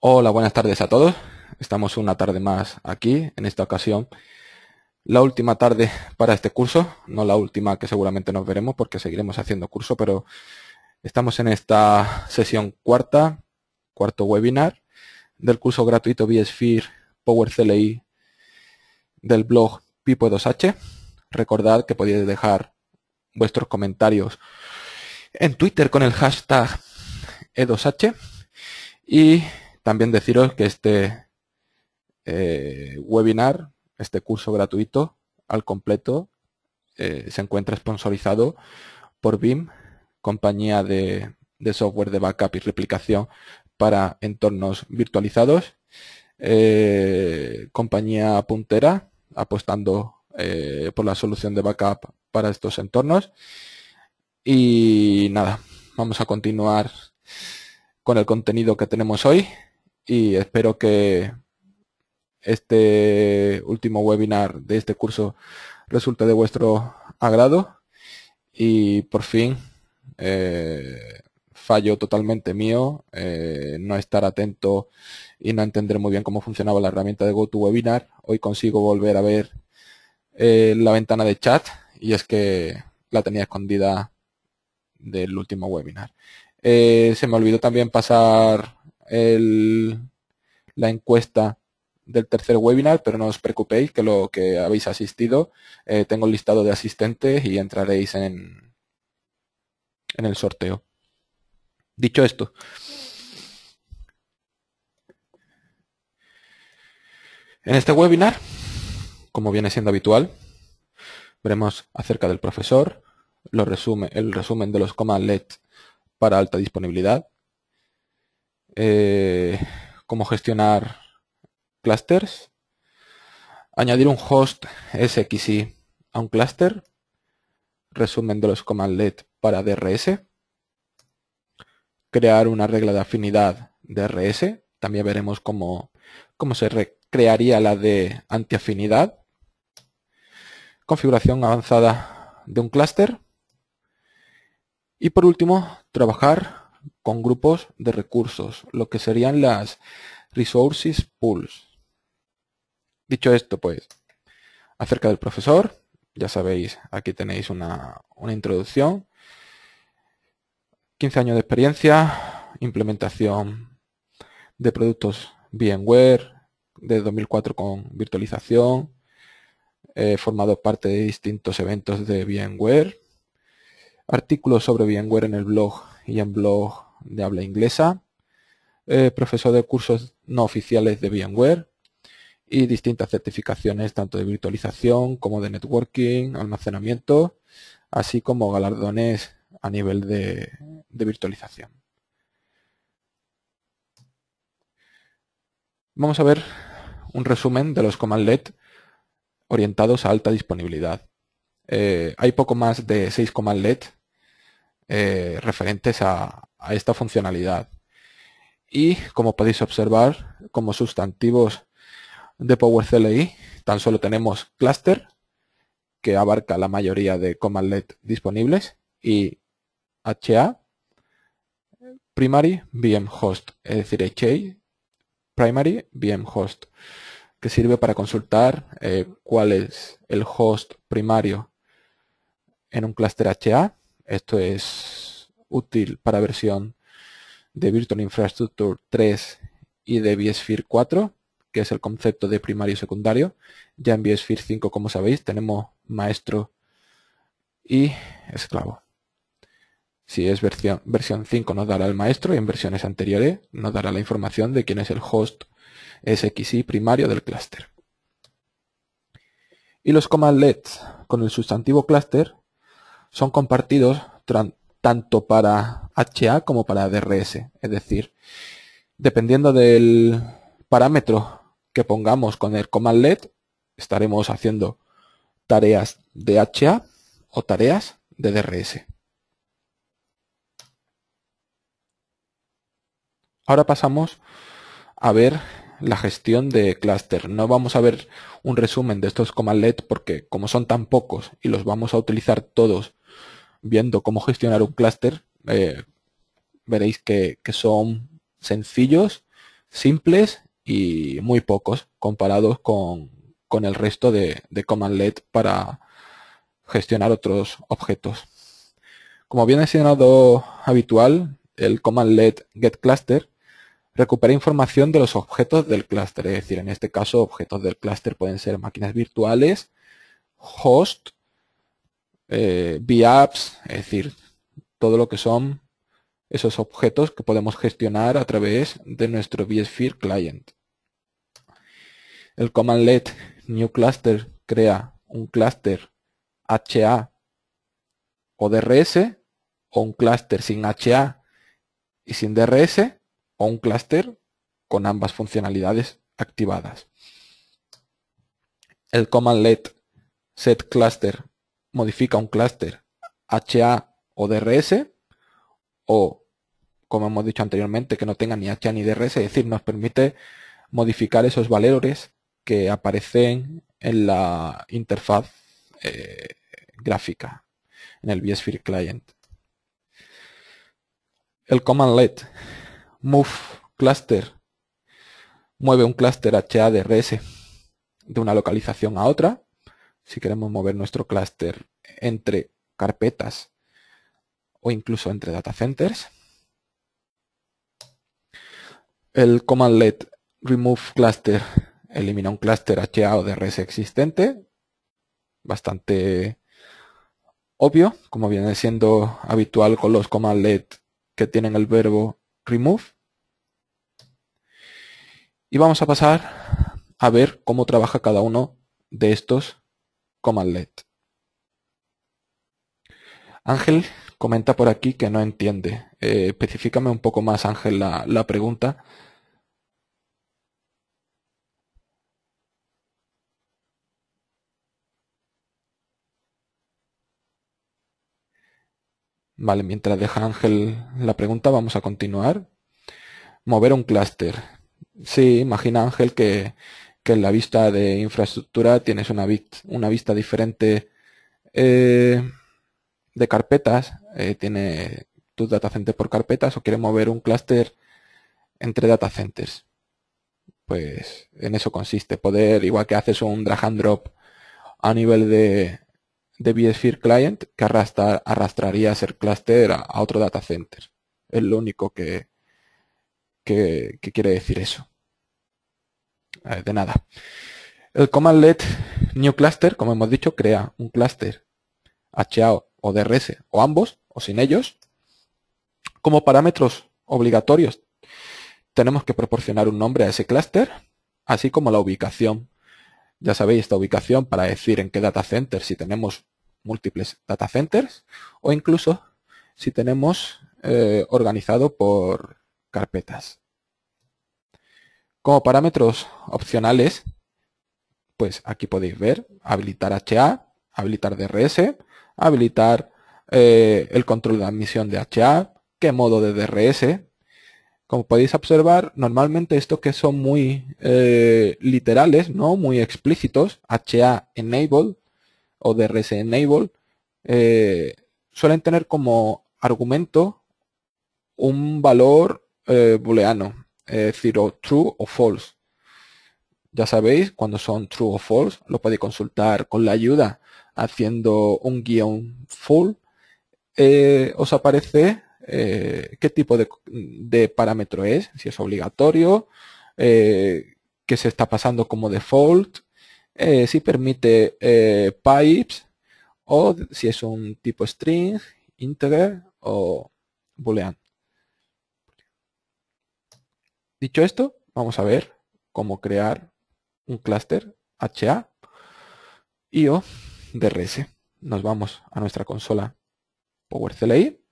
Hola, buenas tardes a todos. Estamos una tarde más aquí, en esta ocasión. La última tarde para este curso, no la última que seguramente nos veremos porque seguiremos haciendo curso, pero estamos en esta sesión cuarta, cuarto webinar del curso gratuito vSphere Power CLI del blog Pipo2H. Recordad que podéis dejar vuestros comentarios en Twitter con el hashtag E2H y también deciros que este eh, webinar, este curso gratuito al completo, eh, se encuentra sponsorizado por BIM, compañía de, software de backup y replicación para entornos virtualizados, eh, compañía puntera apostando por la solución de backup para estos entornos. Y nada, vamos a continuar con el contenido que tenemos hoy y espero que este último webinar de este curso resulte de vuestro agrado y por fin eh, fallo totalmente mío eh, no estar atento y no entender muy bien cómo funcionaba la herramienta de GoToWebinar hoy consigo volver a ver eh, la ventana de chat y es que la tenía escondida del último webinar se me olvidó también pasar la encuesta del tercer webinar, pero no os preocupéis que lo que habéis asistido, eh, tengo el listado de asistentes y entraréis en, en el sorteo. Dicho esto, en este webinar, como viene siendo habitual, veremos acerca del profesor, lo resume, el resumen de los command led para alta disponibilidad, eh, cómo gestionar clusters, añadir un host SXI a un clúster, resumen de los commandlet para DRS, crear una regla de afinidad DRS, también veremos cómo, cómo se recrearía la de antiafinidad, configuración avanzada de un clúster y por último trabajar con grupos de recursos, lo que serían las resources pools. Dicho esto, pues, acerca del profesor, ya sabéis, aquí tenéis una, introducción. 15 años de experiencia, implementación de productos VMware, de 2004 con virtualización, he eh, formado parte de distintos eventos de VMware, artículos sobre VMware en el blog y en blog de habla inglesa, eh, profesor de cursos no oficiales de VMware y distintas certificaciones tanto de virtualización como de networking, almacenamiento, así como galardones a nivel de, virtualización. Vamos a ver un resumen de los led orientados a alta disponibilidad. Eh, hay poco más de 6 led eh, referentes a, esta funcionalidad. Y como podéis observar, como sustantivos de Power CLI, tan solo tenemos cluster, que abarca la mayoría de commandlet disponibles, y HA, primary VM host, es decir, HA, primary VM host, que sirve para consultar eh, cuál es el host primario en un cluster HA esto es útil para versión de Virtual Infrastructure 3 y de vSphere 4, que es el concepto de primario y secundario. Ya en vSphere 5, como sabéis, tenemos maestro y esclavo. Si es versión, 5 nos dará el maestro y en versiones anteriores nos dará la información de quién es el host SXI primario del clúster. Y los command con el sustantivo clúster son compartidos tanto para HA como para DRS. Es decir, dependiendo del parámetro que pongamos con el command LED, estaremos haciendo tareas de HA o tareas de DRS. Ahora pasamos a ver la gestión de clúster. No vamos a ver un resumen de estos command LED porque como son tan pocos y los vamos a utilizar todos viendo cómo gestionar un clúster, eh, veréis que, son sencillos, simples y muy pocos comparados con, con el resto de, de commandlet para gestionar otros objetos. Como bien sido habitual, el get getCluster recupera información de los objetos del clúster, es decir, en este caso objetos del clúster pueden ser máquinas virtuales, host eh, VApps, es decir, todo lo que son esos objetos que podemos gestionar a través de nuestro vSphere client. El command let new cluster crea un clúster HA o DRS o un clúster sin HA y sin DRS o un clúster con ambas funcionalidades activadas. El command let set cluster modifica un clúster HA o DRS o, como hemos dicho anteriormente, que no tenga ni HA ni DRS, es decir, nos permite modificar esos valores que aparecen en la interfaz eh, gráfica, en el vSphere Client. El let move cluster mueve un clúster HA DRS de una localización a otra si queremos mover nuestro clúster entre carpetas o incluso entre data centers. El commandlet remove cluster elimina un clúster HA de res existente, bastante obvio, como viene siendo habitual con los commandlet que tienen el verbo remove. Y vamos a pasar a ver cómo trabaja cada uno de estos Ángel comenta por aquí que no entiende. Eh, específicame un poco más, Ángel, la, la pregunta. Vale, mientras deja Ángel la pregunta, vamos a continuar. Mover un clúster. Sí, imagina Ángel que que en la vista de infraestructura tienes una, vista, diferente eh, de carpetas, eh, tiene tus data por carpetas o quiere mover un clúster entre datacenters. Pues en eso consiste, poder, igual que haces un drag and drop a nivel de, de vSphere Client, que arrastraría ese ser clúster a, otro data center. Es lo único que, que quiere decir eso. Ah, de nada. El commandlet new cluster, como hemos dicho, crea un cluster HAO o DRS o ambos o sin ellos. Como parámetros obligatorios tenemos que proporcionar un nombre a ese cluster, así como la ubicación. Ya sabéis esta ubicación para decir en qué data center si tenemos múltiples data centers o incluso si tenemos eh, organizado por carpetas. Como parámetros opcionales, pues aquí podéis ver, habilitar HA, habilitar DRS, habilitar eh, el control de admisión de HA, qué modo de DRS. Como podéis observar, normalmente estos que son muy eh, literales, no muy explícitos, HA Enable o DRS Enable, eh, suelen tener como argumento un valor booleano es eh, true o false. Ya sabéis, cuando son true o false, lo podéis consultar con la ayuda haciendo un guión full. Eh, os aparece eh, qué tipo de, parámetro es, si es obligatorio, eh, qué se está pasando como default, si permite pipes o si es un tipo string, integer o boolean. Dicho esto, vamos a ver cómo crear un clúster HA IO DRS. Nos vamos a nuestra consola PowerCLI.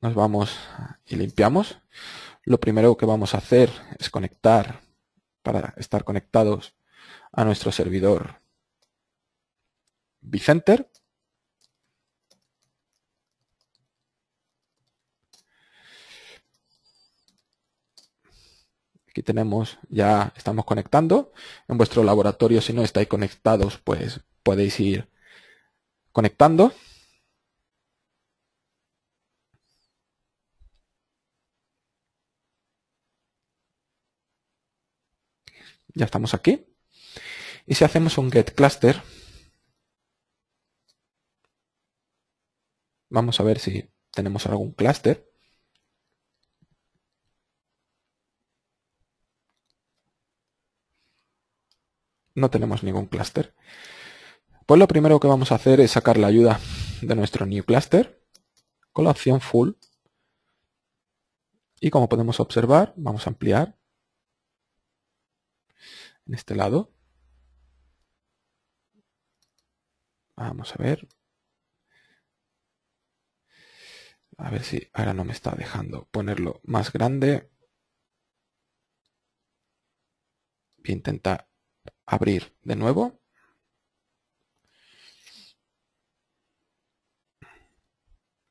Nos vamos y limpiamos. Lo primero que vamos a hacer es conectar, para estar conectados a nuestro servidor Vicenter. Aquí tenemos, ya estamos conectando. En vuestro laboratorio, si no estáis conectados, pues podéis ir conectando. Ya estamos aquí. Y si hacemos un get cluster, vamos a ver si tenemos algún cluster. no tenemos ningún clúster. Pues lo primero que vamos a hacer es sacar la ayuda de nuestro new cluster con la opción full. Y como podemos observar, vamos a ampliar en este lado. Vamos a ver. A ver si ahora no me está dejando ponerlo más grande. Voy a intentar abrir de nuevo.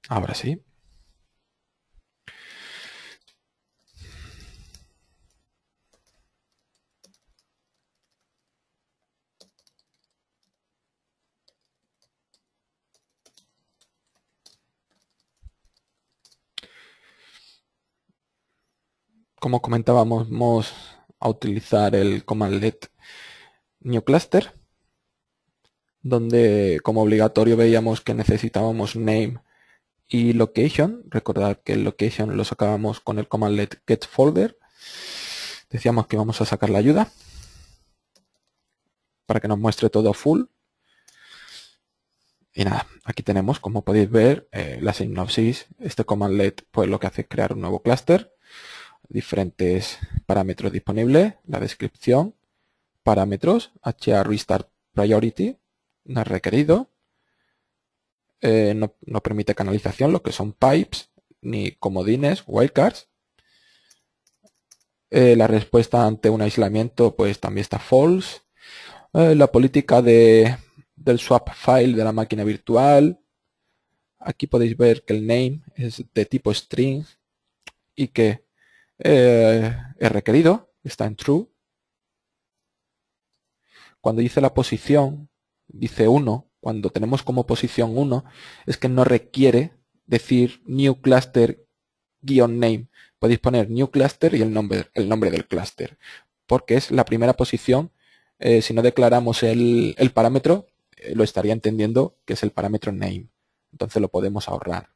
Ahora sí. Como comentábamos, vamos a utilizar el command New Cluster, donde como obligatorio veíamos que necesitábamos name y location. Recordad que el location lo sacábamos con el commandlet folder, Decíamos que vamos a sacar la ayuda para que nos muestre todo full. Y nada, aquí tenemos, como podéis ver, eh, la sinopsis. Este commandlet pues lo que hace es crear un nuevo cluster, diferentes parámetros disponibles, la descripción, parámetros, HA restart priority, no es requerido, eh, no, permite canalización, lo que son pipes, ni comodines, wildcards. Eh, la respuesta ante un aislamiento pues también está false. Eh, la política de, del swap file de la máquina virtual. Aquí podéis ver que el name es de tipo string y que es requerido, está en true. Cuando dice la posición, dice 1, cuando tenemos como posición 1, es que no requiere decir new cluster guión name. Podéis poner new cluster y el nombre, el nombre del cluster, porque es la primera posición. Eh, si no declaramos el, parámetro, eh, lo estaría entendiendo que es el parámetro name. Entonces lo podemos ahorrar.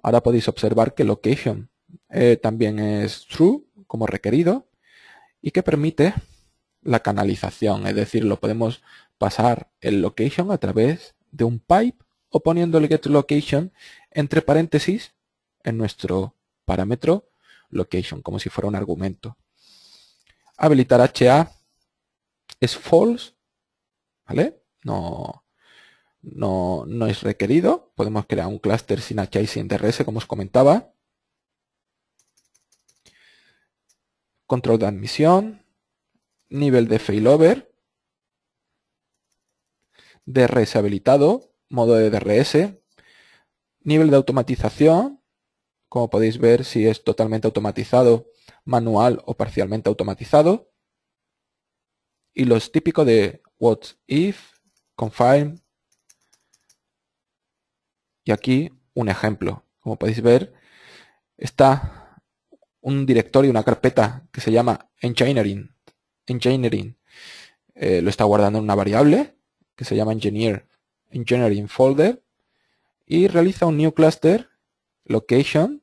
Ahora podéis observar que location eh, también es true como requerido y que permite la canalización, es decir, lo podemos pasar el location a través de un pipe o poniéndole el get location entre paréntesis en nuestro parámetro location, como si fuera un argumento. Habilitar HA es false, ¿vale? No, no, no es requerido. Podemos crear un clúster sin HA y sin DRS, como os comentaba. Control de admisión, nivel de failover, DRS habilitado, modo de DRS, nivel de automatización, como podéis ver si es totalmente automatizado, manual o parcialmente automatizado, y los típicos de what if, confine y aquí un ejemplo. Como podéis ver, está un directorio, una carpeta que se llama enchainering engineering eh, lo está guardando en una variable que se llama engineer, engineering folder y realiza un new cluster location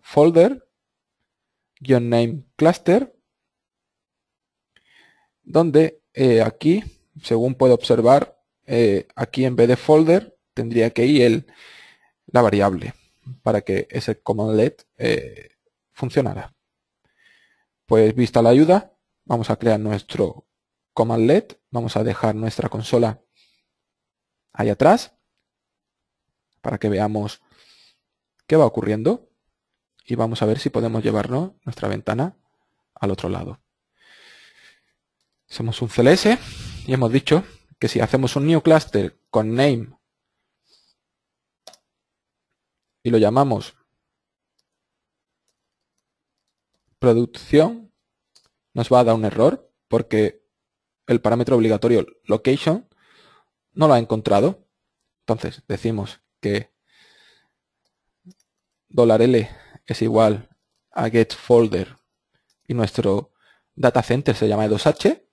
folder name cluster donde eh, aquí según puedo observar eh, aquí en vez de folder tendría que ir el, la variable para que ese commandlet funcionara. Pues vista la ayuda, Vamos a crear nuestro commandlet. Vamos a dejar nuestra consola ahí atrás para que veamos qué va ocurriendo y vamos a ver si podemos llevarnos nuestra ventana al otro lado. Hacemos un CLS y hemos dicho que si hacemos un new cluster con name y lo llamamos producción, nos va a dar un error porque el parámetro obligatorio location no lo ha encontrado. Entonces decimos que $L es igual a getFolder y nuestro data center se llama 2H e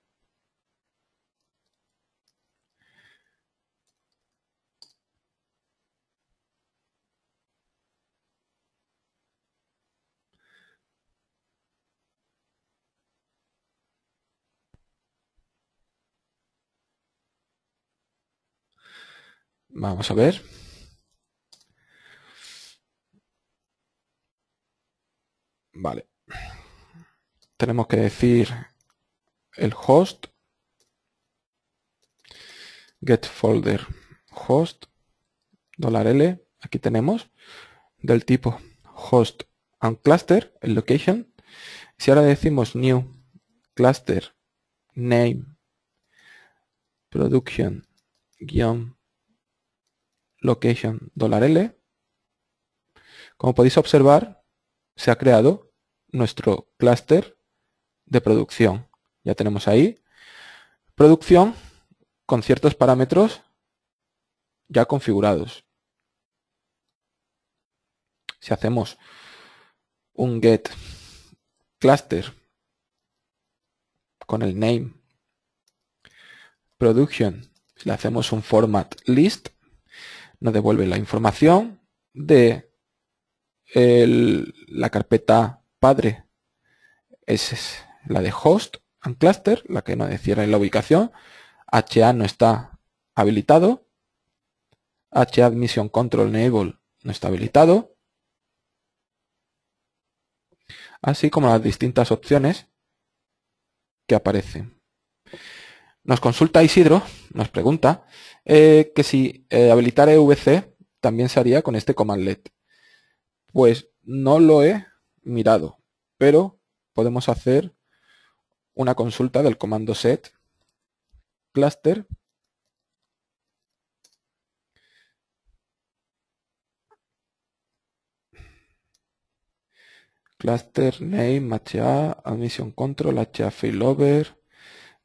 Vamos a ver. Vale. Tenemos que decir el host get folder host $l. Aquí tenemos del tipo host and cluster, el location. Si ahora decimos new cluster name production guión location $L. Como podéis observar, se ha creado nuestro clúster de producción. Ya tenemos ahí producción con ciertos parámetros ya configurados. Si hacemos un get cluster con el name production, le hacemos un format list, nos devuelve la información de la carpeta padre. es la de host and cluster, la que nos decía la ubicación. HA no está habilitado. HA admission control enable no está habilitado. Así como las distintas opciones que aparecen. Nos consulta Isidro, nos pregunta eh, que si eh, habilitar EVC también se haría con este comandlet. Pues no lo he mirado, pero podemos hacer una consulta del comando set cluster cluster name ha admission control ha failover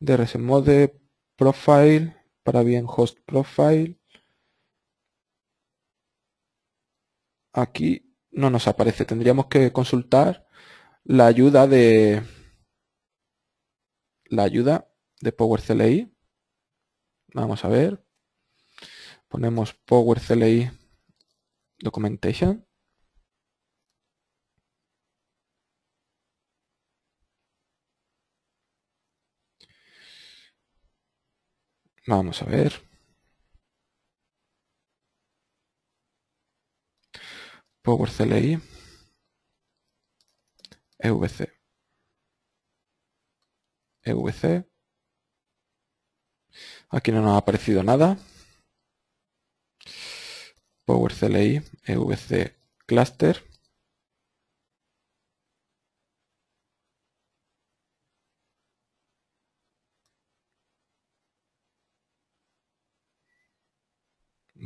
de Mode, profile para bien host profile aquí no nos aparece tendríamos que consultar la ayuda de la ayuda de Power vamos a ver ponemos Power CLI documentation Vamos a ver. Power CLI. EVC. EVC. Aquí no nos ha aparecido nada. Power CLI, EVC Cluster.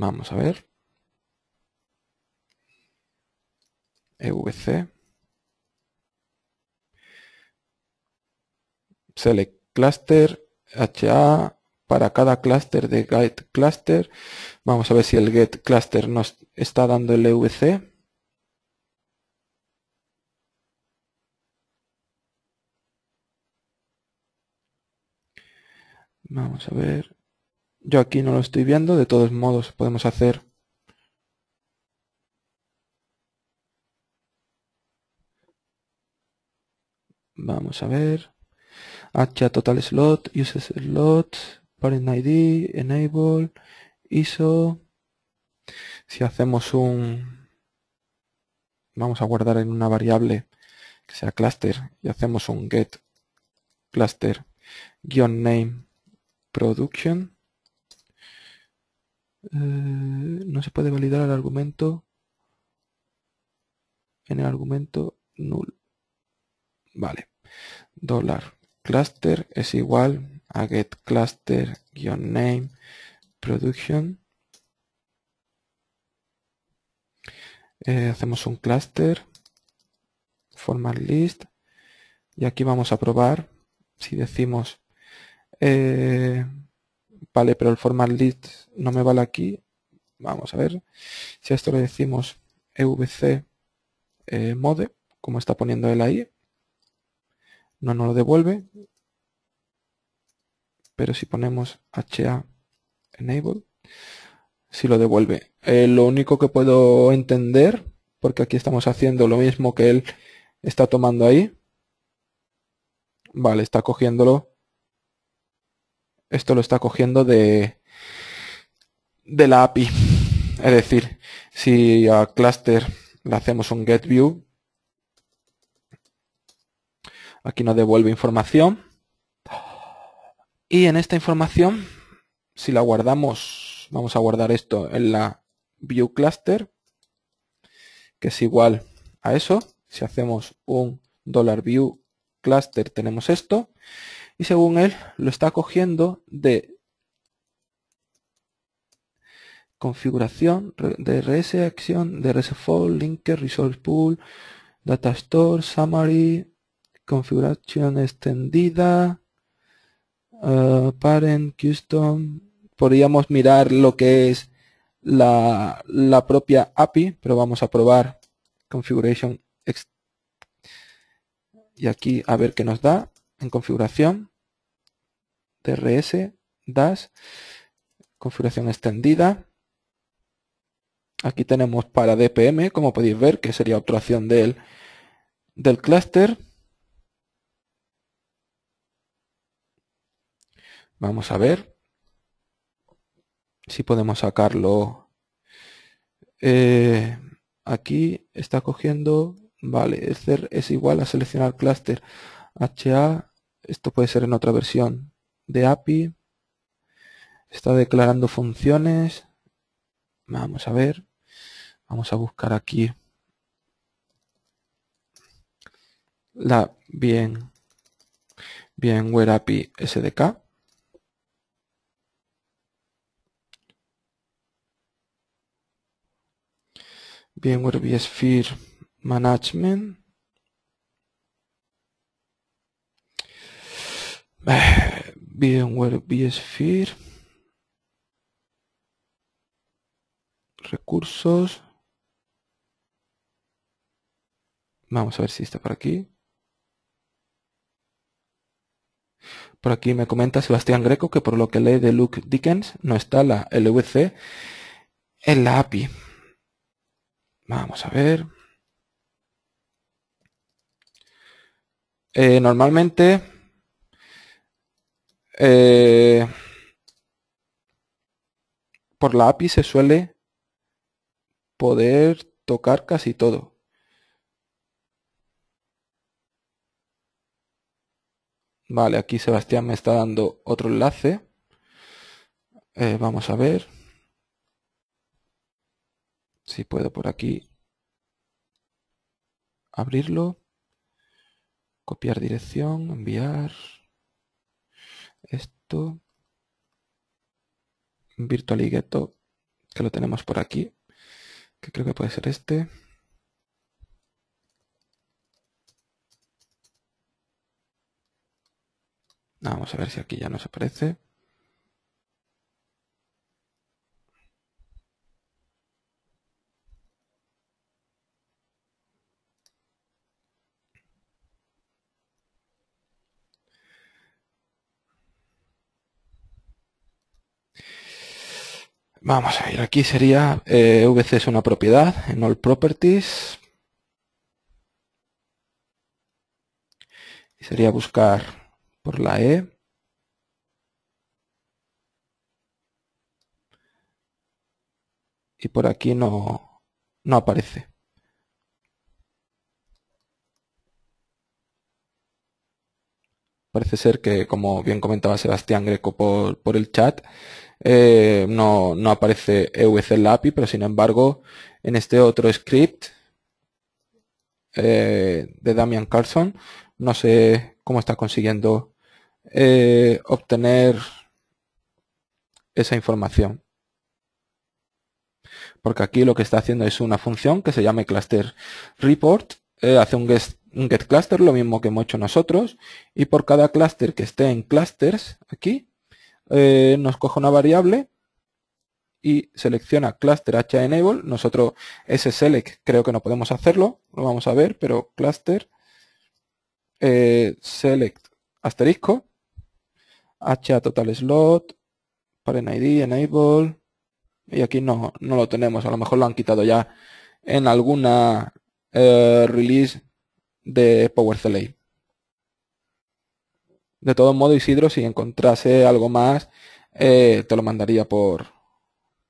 Vamos a ver. EVC. Select cluster, HA, para cada cluster de get cluster. Vamos a ver si el get cluster nos está dando el EVC. Vamos a ver. Yo aquí no lo estoy viendo, de todos modos podemos hacer Vamos a ver. hacha total slot, uses slot, parent ID, enable, ISO. Si hacemos un... Vamos a guardar en una variable que sea cluster y hacemos un get cluster guion name production eh, no se puede validar el argumento en el argumento null. Vale. Dólar cluster es igual a get cluster-name production. Eh, hacemos un cluster, formal list, y aquí vamos a probar si decimos eh, Vale, pero el format list no me vale aquí. Vamos a ver. Si a esto le decimos evc eh, mode, como está poniendo él ahí, no nos lo devuelve. Pero si ponemos ha enable, si lo devuelve. Eh, lo único que puedo entender, porque aquí estamos haciendo lo mismo que él está tomando ahí. Vale, está cogiéndolo esto lo está cogiendo de, de la API. Es decir, si a cluster le hacemos un get view, aquí nos devuelve información. Y en esta información, si la guardamos, vamos a guardar esto en la view cluster, que es igual a eso. Si hacemos un $view cluster tenemos esto y según él lo está cogiendo de configuración, DRS, acción, DRS fall, linker, resource pool, data store, summary, configuración extendida, eh, parent, custom. Podríamos mirar lo que es la, propia API, pero vamos a probar configuration y aquí a ver qué nos da en configuración. TRS DAS, configuración extendida. Aquí tenemos para DPM, como podéis ver, que sería otra opción del, del clúster. Vamos a ver si podemos sacarlo. Eh, aquí está cogiendo, vale, es igual a seleccionar clúster. HA, esto puede ser en otra versión, de API. Está declarando funciones. Vamos a ver. Vamos a buscar aquí. La bien. Bien, web API SDK. bien VMware Sphere Management. Eh, VMware vSphere. Recursos. Vamos a ver si está por aquí. Por aquí me comenta Sebastián Greco que por lo que lee de Luke Dickens no está la LVC en la API. Vamos a ver. Eh, normalmente eh, por la API se suele poder tocar casi todo. Vale, aquí Sebastián me está dando otro enlace. Eh, vamos a ver si puedo por aquí abrirlo, copiar dirección, enviar esto virtual gueto que lo tenemos por aquí que creo que puede ser este vamos a ver si aquí ya nos aparece Vamos a ir, aquí sería eh, VC es una propiedad en All Properties. Y sería buscar por la E. Y por aquí no, no aparece. Parece ser que, como bien comentaba Sebastián Greco por, por el chat, eh, no, no aparece EVC en la API, pero sin embargo en este otro script eh, de Damian Carlson, no sé cómo está consiguiendo eh, obtener esa información. Porque aquí lo que está haciendo es una función que se llama cluster report, hace un get, un get cluster, lo mismo que hemos hecho nosotros, y por cada cluster que esté en clusters, aquí, eh, nos coge una variable y selecciona cluster h-enable. Nosotros ese select creo que no podemos hacerlo, lo vamos a ver, pero cluster eh, select asterisco h total slot para id enable y aquí no, lo tenemos, a lo mejor lo han quitado ya en alguna eh, release de select de todos modos, Isidro, si encontrase algo más, eh, te lo mandaría por,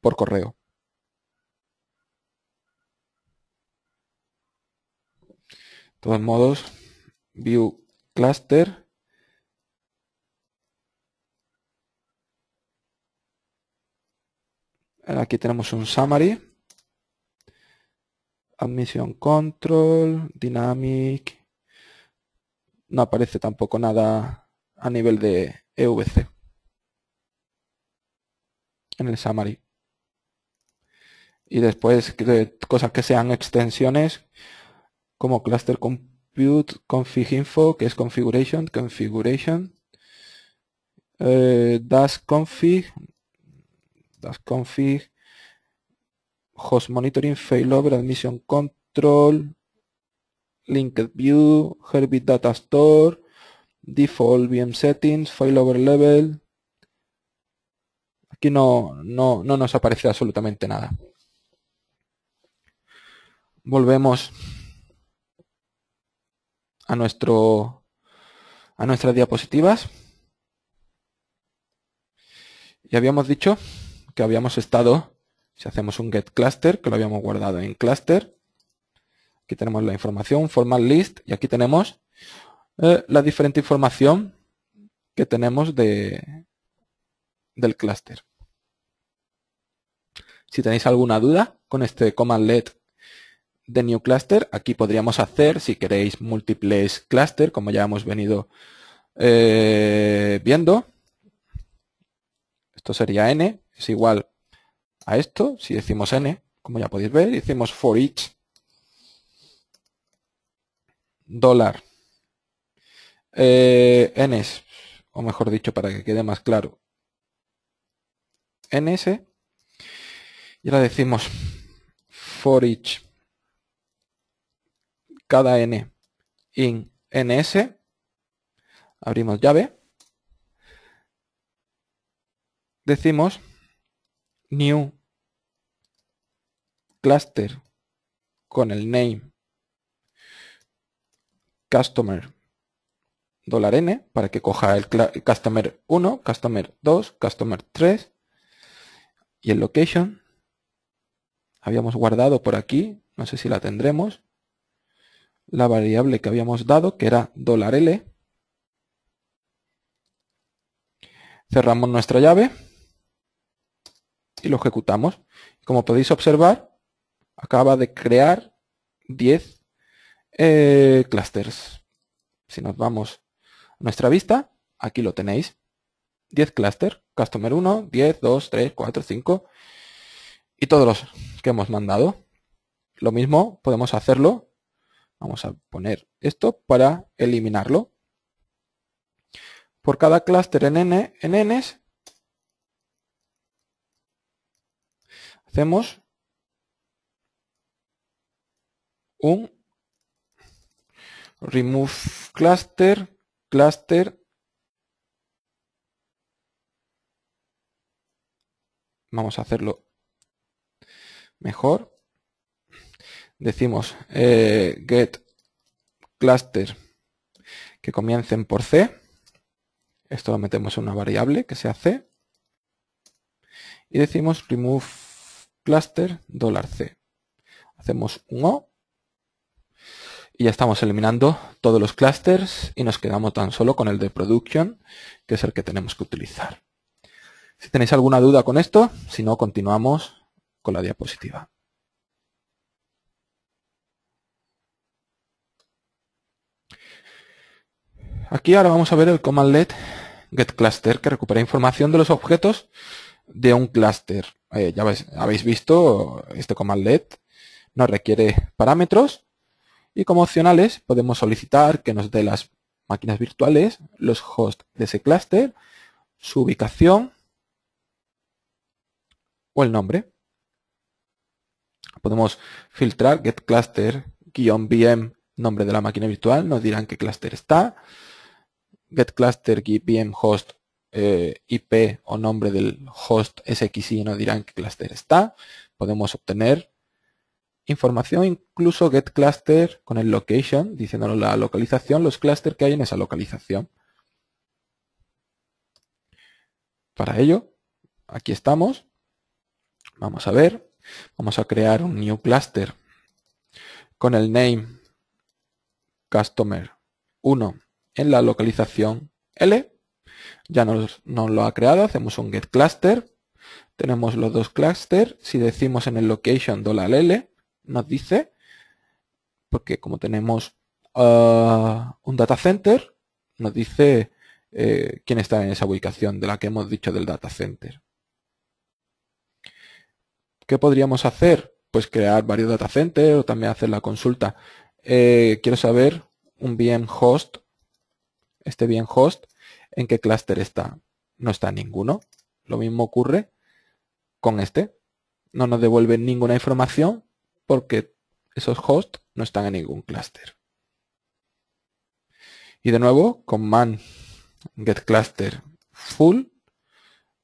por correo. De todos modos, view cluster. Aquí tenemos un summary. Admission control, dynamic. No aparece tampoco nada a nivel de EVC en el summary. Y después cosas que sean extensiones como cluster compute, config info, que es configuration, configuration, das eh, dash config, dash config, host monitoring, failover, admission control, linked view, herbit data store, default VM settings, failover level. Aquí no, no, no nos aparece absolutamente nada. Volvemos a nuestro a nuestras diapositivas. Y habíamos dicho que habíamos estado, si hacemos un get cluster, que lo habíamos guardado en cluster. Aquí tenemos la información, formal list, y aquí tenemos eh, la diferente información que tenemos de, del clúster. Si tenéis alguna duda con este command led de new cluster, aquí podríamos hacer, si queréis, múltiples cluster, como ya hemos venido eh, viendo. Esto sería n, es igual a esto, si decimos n, como ya podéis ver, decimos for each dólar eh, NS, o mejor dicho, para que quede más claro. NS. Y ahora decimos for each. Cada n in ns. Abrimos llave. Decimos new cluster con el name customer $n para que coja el, customer 1, customer 2, customer 3 y el location. Habíamos guardado por aquí, no sé si la tendremos, la variable que habíamos dado, que era $l. Cerramos nuestra llave y lo ejecutamos. Como podéis observar, acaba de crear 10 eh, clusters. Si nos vamos nuestra vista, aquí lo tenéis, 10 cluster, customer 1, 10, 2, 3, 4, 5 y todos los que hemos mandado. Lo mismo podemos hacerlo. Vamos a poner esto para eliminarlo. Por cada clúster en n, en hacemos un remove cluster Cluster, vamos a hacerlo mejor. Decimos eh, get cluster que comiencen por C. Esto lo metemos en una variable que sea C. Y decimos remove cluster $C. Hacemos un O y ya estamos eliminando todos los clusters y nos quedamos tan solo con el de production, que es el que tenemos que utilizar. Si tenéis alguna duda con esto, si no, continuamos con la diapositiva. Aquí ahora vamos a ver el get getCluster que recupera información de los objetos de un cluster. Eh, ya habéis, visto, este let no requiere parámetros, y como opcionales podemos solicitar que nos dé las máquinas virtuales, los hosts de ese clúster, su ubicación o el nombre. Podemos filtrar getcluster cluster vm nombre de la máquina virtual, nos dirán qué clúster está, getcluster cluster vm host eh, IP o nombre del host SXI nos dirán qué clúster está. Podemos obtener información incluso get cluster con el location, diciéndonos la localización, los clusters que hay en esa localización. Para ello, aquí estamos. Vamos a ver. Vamos a crear un new cluster con el name customer 1 en la localización L. Ya nos, lo ha creado. Hacemos un get cluster tenemos los dos clusters. Si decimos en el location $L, nos dice, porque como tenemos ah, un data center, nos dice eh, quién está en esa ubicación de la que hemos dicho del data center. ¿Qué podríamos hacer? Pues crear varios data centers o también hacer la consulta. Eh, quiero saber un bien host, este bien host, en qué clúster está. No está ninguno. Lo mismo ocurre con este. No nos devuelve ninguna información porque esos hosts no están en ningún clúster. Y de nuevo, con man get cluster full,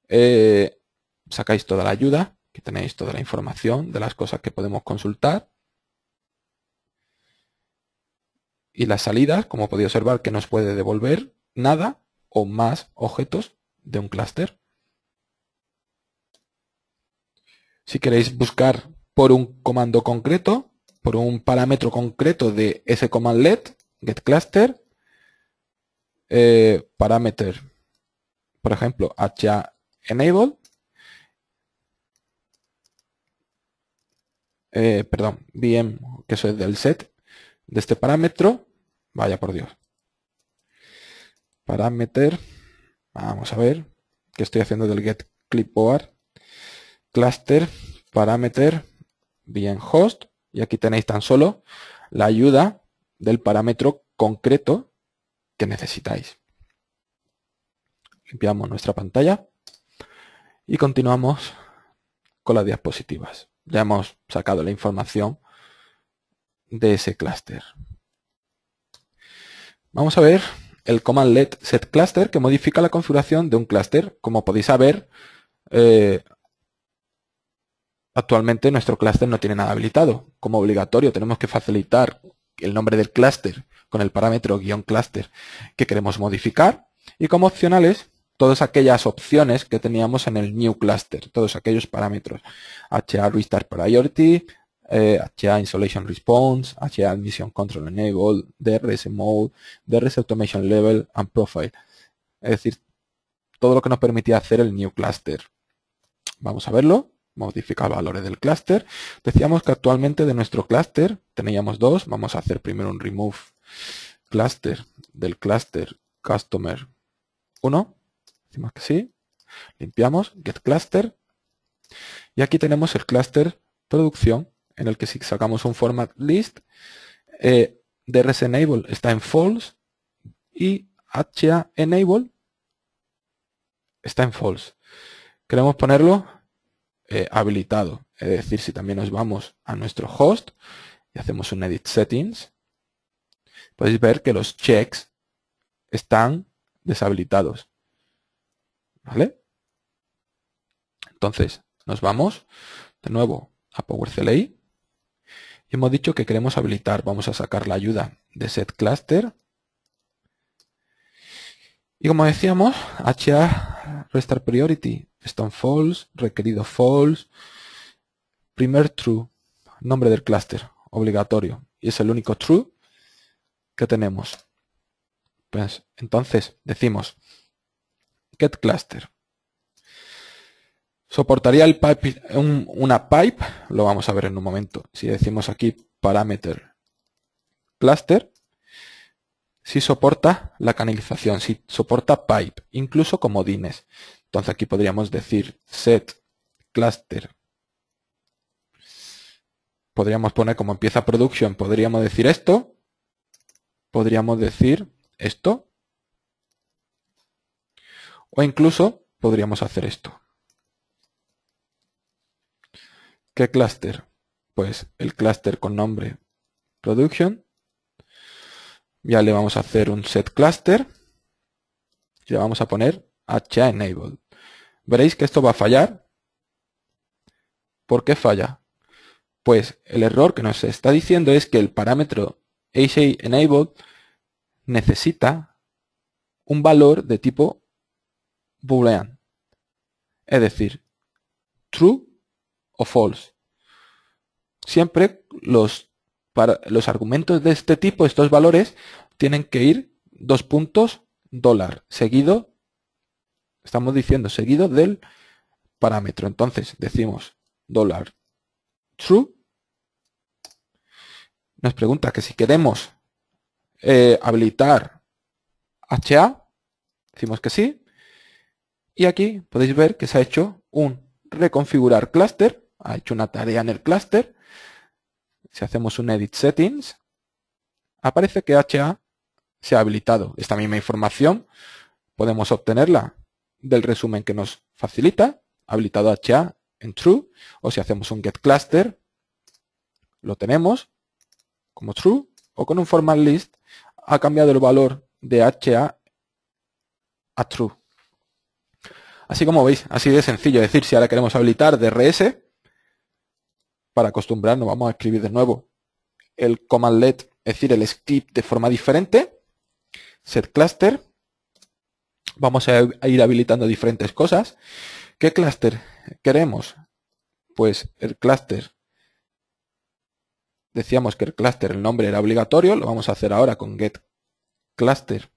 eh, sacáis toda la ayuda, que tenéis toda la información de las cosas que podemos consultar. Y las salidas, como podéis observar, que nos puede devolver nada o más objetos de un clúster. Si queréis buscar por un comando concreto, por un parámetro concreto de ese get getCluster, eh, por ejemplo, hacha enable, eh, perdón, bien, que eso es del set de este parámetro, vaya por Dios, parámetro, vamos a ver, que estoy haciendo del get cluster, parámetro, bien host, y aquí tenéis tan solo la ayuda del parámetro concreto que necesitáis. Limpiamos nuestra pantalla y continuamos con las diapositivas. Ya hemos sacado la información de ese clúster. Vamos a ver el command let set cluster que modifica la configuración de un clúster. Como podéis saber, eh, Actualmente nuestro clúster no tiene nada habilitado. Como obligatorio tenemos que facilitar el nombre del clúster con el parámetro guión clúster que queremos modificar y como opcionales todas aquellas opciones que teníamos en el new cluster, todos aquellos parámetros HA restart priority, HA eh, installation response, HA admission control enable, DRS mode, DRS automation level and profile. Es decir, todo lo que nos permitía hacer el new cluster. Vamos a verlo modificar valores del clúster. Decíamos que actualmente de nuestro clúster teníamos dos. Vamos a hacer primero un remove cluster del cluster customer 1. Decimos que sí. Limpiamos get cluster. Y aquí tenemos el cluster producción en el que si sacamos un format list, eh, DRS enable está en false y HA enable está en false. Queremos ponerlo eh, habilitado. Es decir, si también nos vamos a nuestro host y hacemos un edit settings, podéis ver que los checks están deshabilitados. ¿Vale? Entonces, nos vamos de nuevo a PowerCLI y hemos dicho que queremos habilitar. Vamos a sacar la ayuda de setCluster. Y como decíamos, HA Restart Priority Stone false, requerido false, primer true, nombre del clúster, obligatorio. Y es el único true que tenemos. Pues, entonces decimos get cluster. Soportaría una pipe, lo vamos a ver en un momento. Si decimos aquí parameter cluster, si soporta la canalización, si soporta pipe, incluso comodines. Entonces aquí podríamos decir set cluster. Podríamos poner como empieza production, podríamos decir esto. Podríamos decir esto. O incluso podríamos hacer esto. ¿Qué cluster? Pues el cluster con nombre production ya le vamos a hacer un set cluster. Y le vamos a poner HA enabled. Veréis que esto va a fallar. ¿Por qué falla? Pues el error que nos está diciendo es que el parámetro HA enabled necesita un valor de tipo boolean. Es decir, true o false. Siempre los para los argumentos de este tipo, estos valores, tienen que ir dos puntos dólar, seguido, estamos diciendo seguido del parámetro. Entonces decimos dólar true. Nos pregunta que si queremos eh, habilitar HA, decimos que sí. Y aquí podéis ver que se ha hecho un reconfigurar cluster, ha hecho una tarea en el cluster. Si hacemos un edit settings, aparece que HA se ha habilitado. Esta misma información podemos obtenerla del resumen que nos facilita, habilitado HA en true, o si hacemos un get cluster, lo tenemos como true, o con un format list ha cambiado el valor de HA a true. Así como veis, así de sencillo. Es decir, si ahora queremos habilitar DRS, para acostumbrarnos, vamos a escribir de nuevo el let, es decir, el script de forma diferente, set cluster, vamos a ir habilitando diferentes cosas. ¿Qué cluster queremos? Pues el cluster decíamos que el cluster el nombre era obligatorio, lo vamos a hacer ahora con get cluster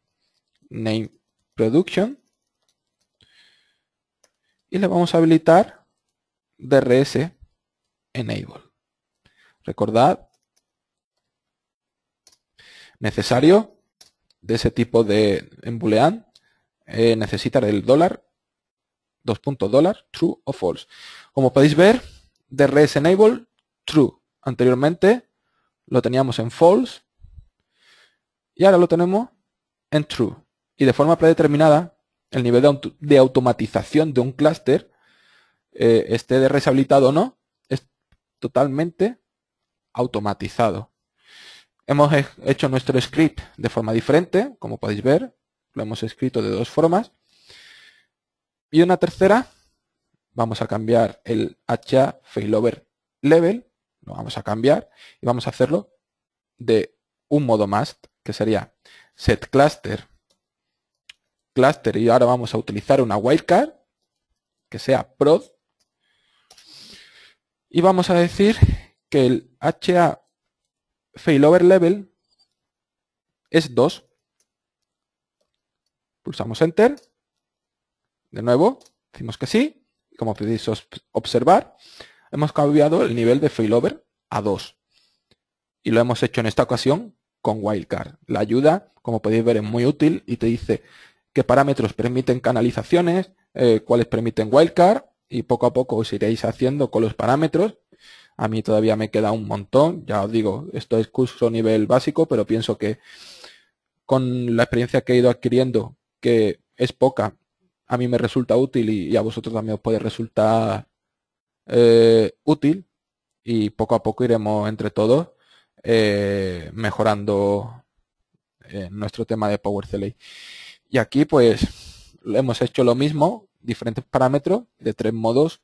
name production y le vamos a habilitar DRS enable. Recordad, necesario de ese tipo de en boolean eh, necesitar el dólar, dos dólar, true o false. Como podéis ver, de res enable, true. Anteriormente lo teníamos en false y ahora lo tenemos en true. Y de forma predeterminada, el nivel de, automatización de un clúster eh, de res habilitado o no, totalmente automatizado. Hemos hecho nuestro script de forma diferente, como podéis ver, lo hemos escrito de dos formas. Y una tercera, vamos a cambiar el HA failover level, lo vamos a cambiar y vamos a hacerlo de un modo más que sería set cluster, cluster y ahora vamos a utilizar una wildcard que sea prod y vamos a decir que el HA failover level es 2. Pulsamos Enter. De nuevo, decimos que sí. Como podéis observar, hemos cambiado el nivel de failover a 2. Y lo hemos hecho en esta ocasión con Wildcard. La ayuda, como podéis ver, es muy útil y te dice qué parámetros permiten canalizaciones, eh, cuáles permiten Wildcard y poco a poco os iréis haciendo con los parámetros. A mí todavía me queda un montón, ya os digo, esto es curso nivel básico, pero pienso que con la experiencia que he ido adquiriendo, que es poca, a mí me resulta útil y, a vosotros también os puede resultar eh, útil y poco a poco iremos entre todos eh, mejorando eh, nuestro tema de Power CLA. Y aquí pues hemos hecho lo mismo diferentes parámetros de tres modos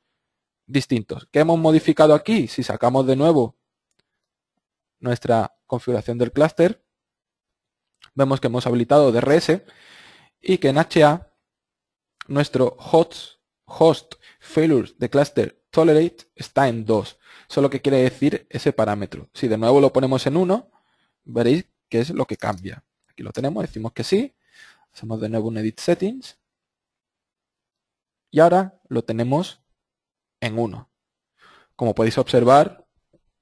distintos. ¿Qué hemos modificado aquí? Si sacamos de nuevo nuestra configuración del clúster, vemos que hemos habilitado DRS y que en HA nuestro host, host failures de cluster tolerate está en 2. Eso que quiere decir ese parámetro. Si de nuevo lo ponemos en 1, veréis que es lo que cambia. Aquí lo tenemos, decimos que sí, hacemos de nuevo un edit settings y ahora lo tenemos en uno Como podéis observar,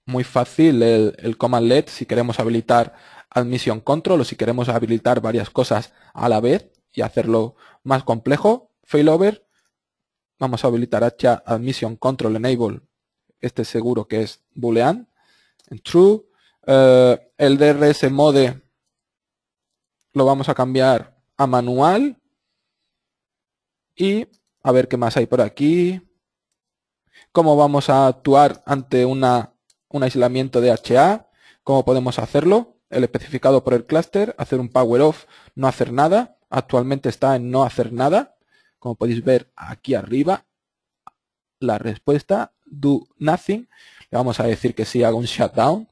muy fácil el, el command let si queremos habilitar admission control o si queremos habilitar varias cosas a la vez y hacerlo más complejo. Failover, vamos a habilitar hacha admission control enable, este seguro que es boolean, en true. Eh, el DRS mode lo vamos a cambiar a manual y a ver qué más hay por aquí. Cómo vamos a actuar ante un aislamiento de HA. Cómo podemos hacerlo. El especificado por el clúster. Hacer un power off. No hacer nada. Actualmente está en no hacer nada. Como podéis ver aquí arriba. La respuesta. Do nothing. Le vamos a decir que sí hago un shutdown.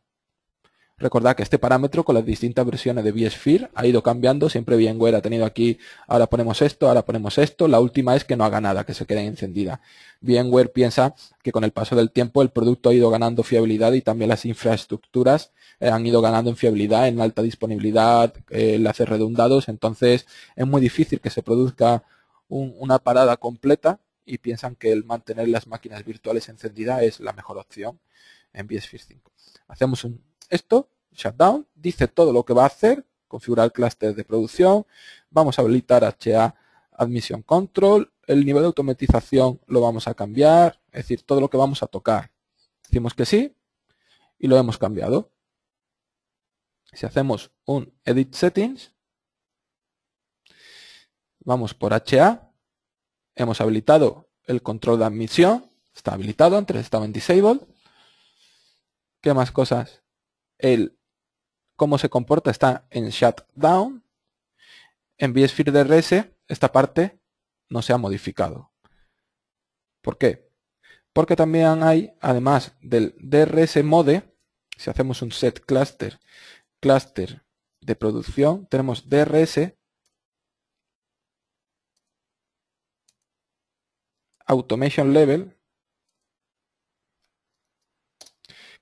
Recordad que este parámetro con las distintas versiones de vSphere ha ido cambiando, siempre VMware ha tenido aquí, ahora ponemos esto, ahora ponemos esto, la última es que no haga nada, que se quede encendida. VMware piensa que con el paso del tiempo el producto ha ido ganando fiabilidad y también las infraestructuras eh, han ido ganando en fiabilidad, en alta disponibilidad, hacer eh, redundados, entonces es muy difícil que se produzca una parada completa y piensan que el mantener las máquinas virtuales encendidas es la mejor opción en vSphere 5. Hacemos un, esto shutdown, dice todo lo que va a hacer, configurar clúster de producción, vamos a habilitar HA admisión Control, el nivel de automatización lo vamos a cambiar, es decir, todo lo que vamos a tocar. Decimos que sí y lo hemos cambiado. Si hacemos un Edit Settings, vamos por HA, hemos habilitado el control de admisión, está habilitado, antes estaba en Disabled. ¿Qué más cosas? El cómo se comporta está en shutdown. En vSphere esta parte no se ha modificado. ¿Por qué? Porque también hay, además del DRS mode, si hacemos un set cluster, cluster de producción, tenemos DRS automation level,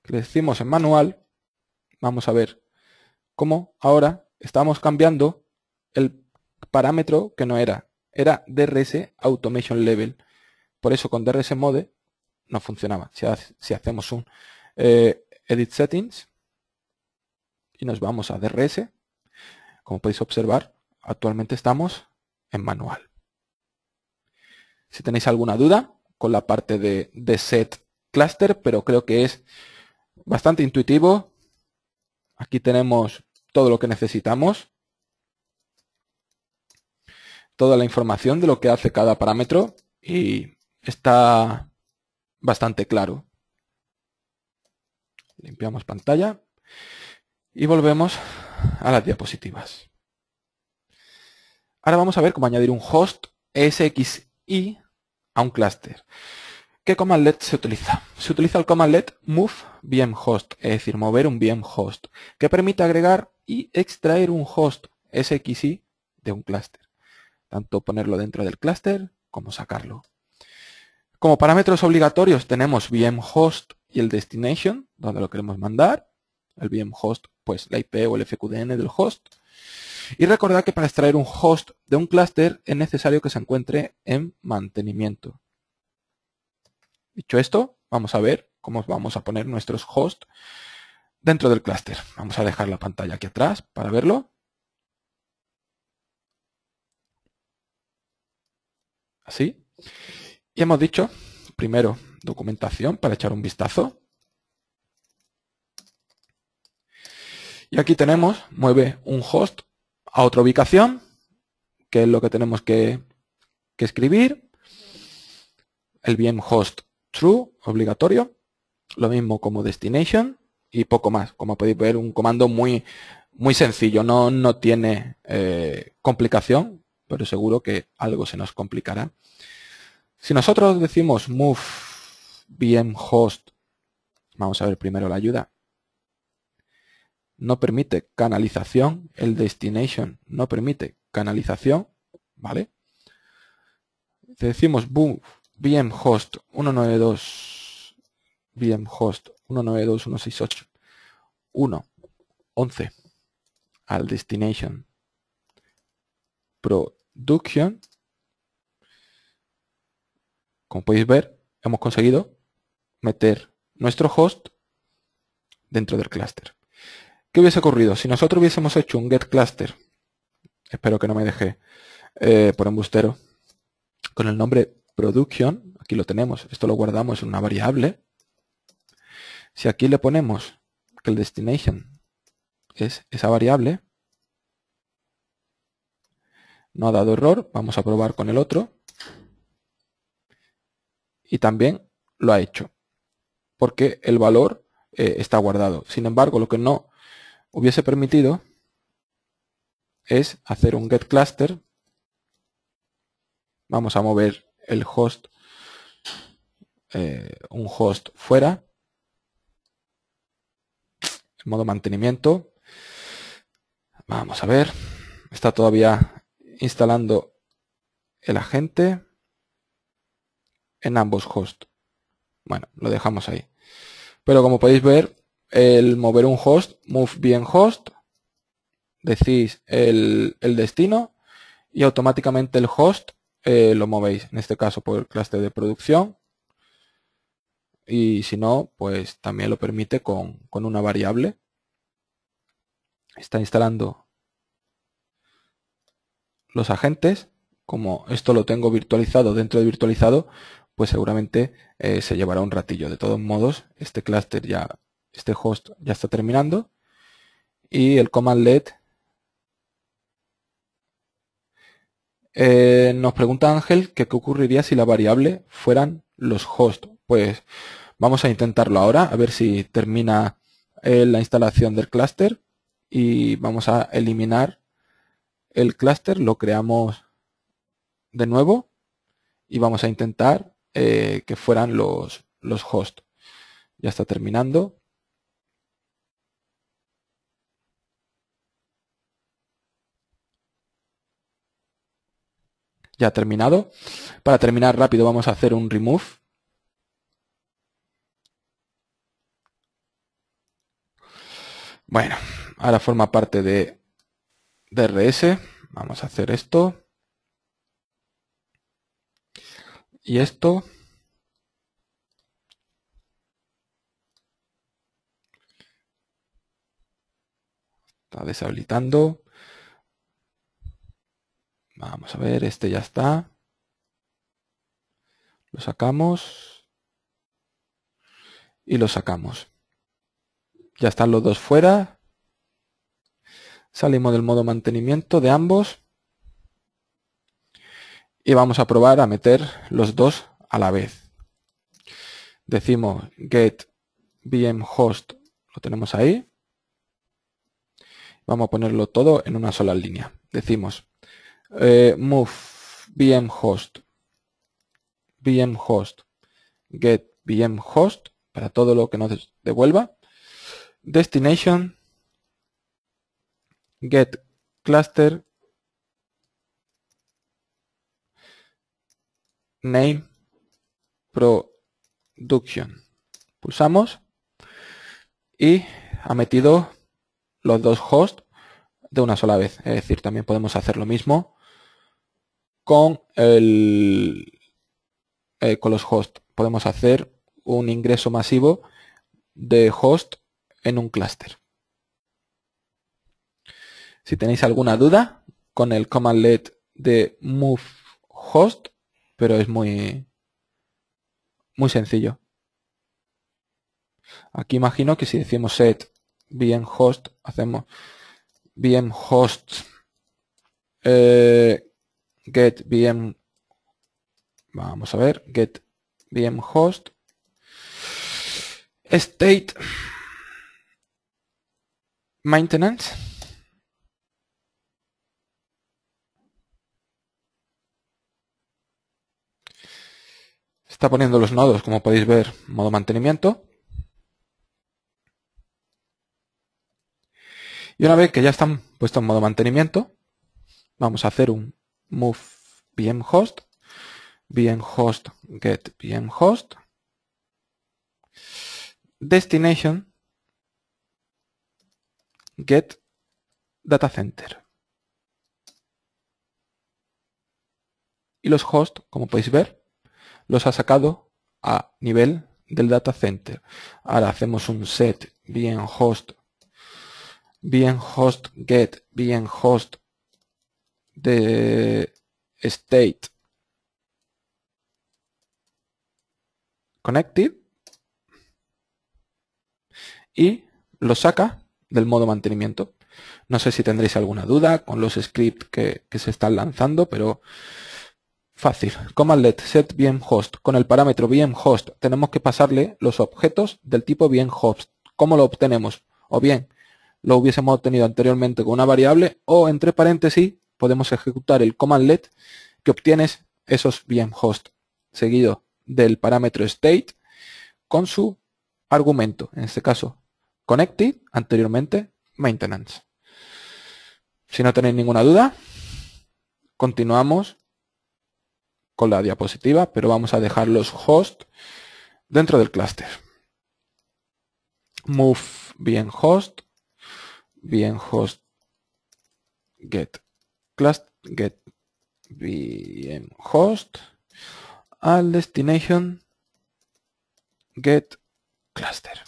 que le decimos en manual, vamos a ver como ahora estamos cambiando el parámetro que no era. Era DRS Automation Level. Por eso con DRS Mode no funcionaba. Si, hacemos un eh, Edit Settings y nos vamos a DRS, como podéis observar, actualmente estamos en manual. Si tenéis alguna duda con la parte de, de Set Cluster, pero creo que es bastante intuitivo. Aquí tenemos todo lo que necesitamos, toda la información de lo que hace cada parámetro y está bastante claro. Limpiamos pantalla y volvemos a las diapositivas. Ahora vamos a ver cómo añadir un host SXI a un clúster. ¿Qué commandlet se utiliza? Se utiliza el commandlet move VM host, es decir, mover un VM host, que permite agregar y extraer un host SXI de un clúster. Tanto ponerlo dentro del clúster como sacarlo. Como parámetros obligatorios tenemos host y el destination, donde lo queremos mandar. El host pues la IP o el FQDN del host. Y recordar que para extraer un host de un clúster es necesario que se encuentre en mantenimiento. Dicho esto, vamos a ver cómo vamos a poner nuestros hosts dentro del clúster. Vamos a dejar la pantalla aquí atrás para verlo. Así. Y hemos dicho, primero, documentación para echar un vistazo. Y aquí tenemos, mueve un host a otra ubicación, que es lo que tenemos que, escribir. El bien host true, obligatorio. Lo mismo como destination y poco más. Como podéis ver, un comando muy, muy sencillo, no, no tiene eh, complicación, pero seguro que algo se nos complicará. Si nosotros decimos move VM host, vamos a ver primero la ayuda, no permite canalización, el destination no permite canalización, ¿vale? decimos boom, VM host 192 VM host 192168. 1. 11. Al destination. Production. Como podéis ver, hemos conseguido meter nuestro host dentro del clúster. ¿Qué hubiese ocurrido si nosotros hubiésemos hecho un get cluster? Espero que no me deje eh, por embustero. Con el nombre production, aquí lo tenemos, esto lo guardamos en una variable, si aquí le ponemos que el destination es esa variable, no ha dado error, vamos a probar con el otro. Y también lo ha hecho, porque el valor eh, está guardado. Sin embargo, lo que no hubiese permitido es hacer un get cluster. Vamos a mover el host, eh, un host fuera modo mantenimiento. Vamos a ver. Está todavía instalando el agente en ambos hosts. Bueno, lo dejamos ahí. Pero como podéis ver, el mover un host, move bien host, decís el, destino y automáticamente el host eh, lo movéis. En este caso por el clúster de producción y si no, pues también lo permite con, una variable. Está instalando los agentes. Como esto lo tengo virtualizado dentro de virtualizado, pues seguramente eh, se llevará un ratillo. De todos modos, este cluster ya, este host ya está terminando. Y el command let eh, nos pregunta Ángel que qué ocurriría si la variable fueran los hosts. Pues Vamos a intentarlo ahora, a ver si termina eh, la instalación del clúster y vamos a eliminar el clúster, lo creamos de nuevo y vamos a intentar eh, que fueran los, los hosts. Ya está terminando. Ya ha terminado. Para terminar rápido vamos a hacer un remove Bueno, ahora forma parte de DRS. Vamos a hacer esto. Y esto. Está deshabilitando. Vamos a ver, este ya está. Lo sacamos. Y lo sacamos. Ya están los dos fuera. Salimos del modo mantenimiento de ambos. Y vamos a probar a meter los dos a la vez. Decimos get host, lo tenemos ahí. Vamos a ponerlo todo en una sola línea. Decimos eh, move vm host, get host para todo lo que nos devuelva destination get cluster name production. Pulsamos y ha metido los dos hosts de una sola vez. Es decir, también podemos hacer lo mismo con, el, eh, con los hosts. Podemos hacer un ingreso masivo de Hosts en un clúster. Si tenéis alguna duda, con el commandlet de move host, pero es muy, muy sencillo. Aquí imagino que si decimos set bien host, hacemos bien host eh, get vm vamos a ver get vm host state Maintenance. Está poniendo los nodos, como podéis ver, modo mantenimiento. Y una vez que ya están puestos en modo mantenimiento, vamos a hacer un move vmhost, host get host destination, get data center. Y los hosts, como podéis ver, los ha sacado a nivel del data center. Ahora hacemos un set bien host, bien host get, bien host de state connected y lo saca del modo mantenimiento. No sé si tendréis alguna duda con los scripts que, se están lanzando, pero fácil. Comandlet set host Con el parámetro host tenemos que pasarle los objetos del tipo host ¿Cómo lo obtenemos? O bien lo hubiésemos obtenido anteriormente con una variable o entre paréntesis podemos ejecutar el comandlet que obtienes esos host seguido del parámetro state con su argumento, en este caso Connected, anteriormente Maintenance. Si no tenéis ninguna duda, continuamos con la diapositiva, pero vamos a dejar los hosts dentro del clúster. Move bien host, bien host get cluster, get bien host al destination get cluster.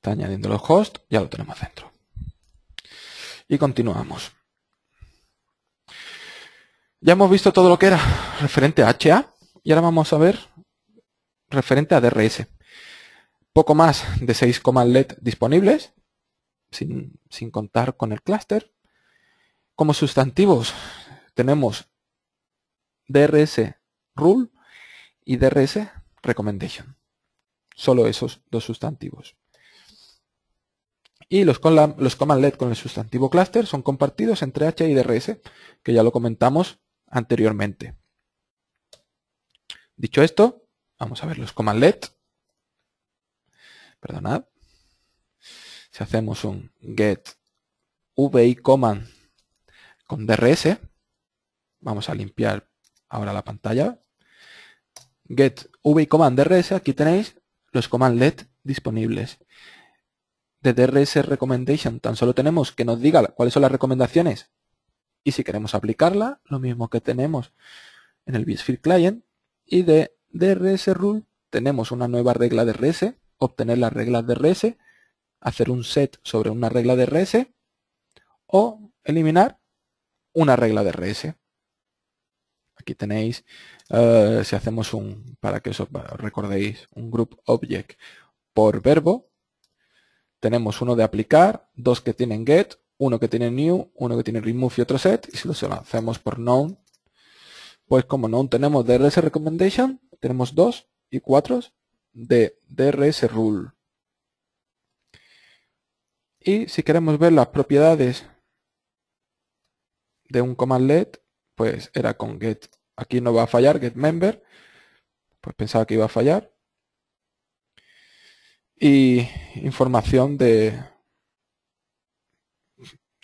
Está añadiendo los hosts, ya lo tenemos dentro. Y continuamos. Ya hemos visto todo lo que era referente a HA y ahora vamos a ver referente a DRS. Poco más de 6 LED disponibles, sin, sin contar con el clúster. Como sustantivos tenemos DRS Rule y DRS Recommendation. Solo esos dos sustantivos. Y los, los command-led con el sustantivo cluster son compartidos entre H y DRS, que ya lo comentamos anteriormente. Dicho esto, vamos a ver los command-led. Perdonad. Si hacemos un get vi command con DRS, vamos a limpiar ahora la pantalla. Get vi command DRS, aquí tenéis los command LED disponibles de DRS Recommendation tan solo tenemos que nos diga cuáles son las recomendaciones y si queremos aplicarla, lo mismo que tenemos en el vSphere Client. Y de DRS Rule tenemos una nueva regla de RS, obtener las reglas de RS, hacer un set sobre una regla de RS o eliminar una regla de RS. Aquí tenéis, eh, si hacemos un, para que os recordéis, un group object por verbo, tenemos uno de aplicar, dos que tienen get, uno que tiene new, uno que tiene remove y otro set, y si lo hacemos por known, pues como no tenemos DRS recommendation, tenemos dos y cuatro de DRS rule. Y si queremos ver las propiedades de un command led, pues era con get. Aquí no va a fallar get member, pues pensaba que iba a fallar, y información de,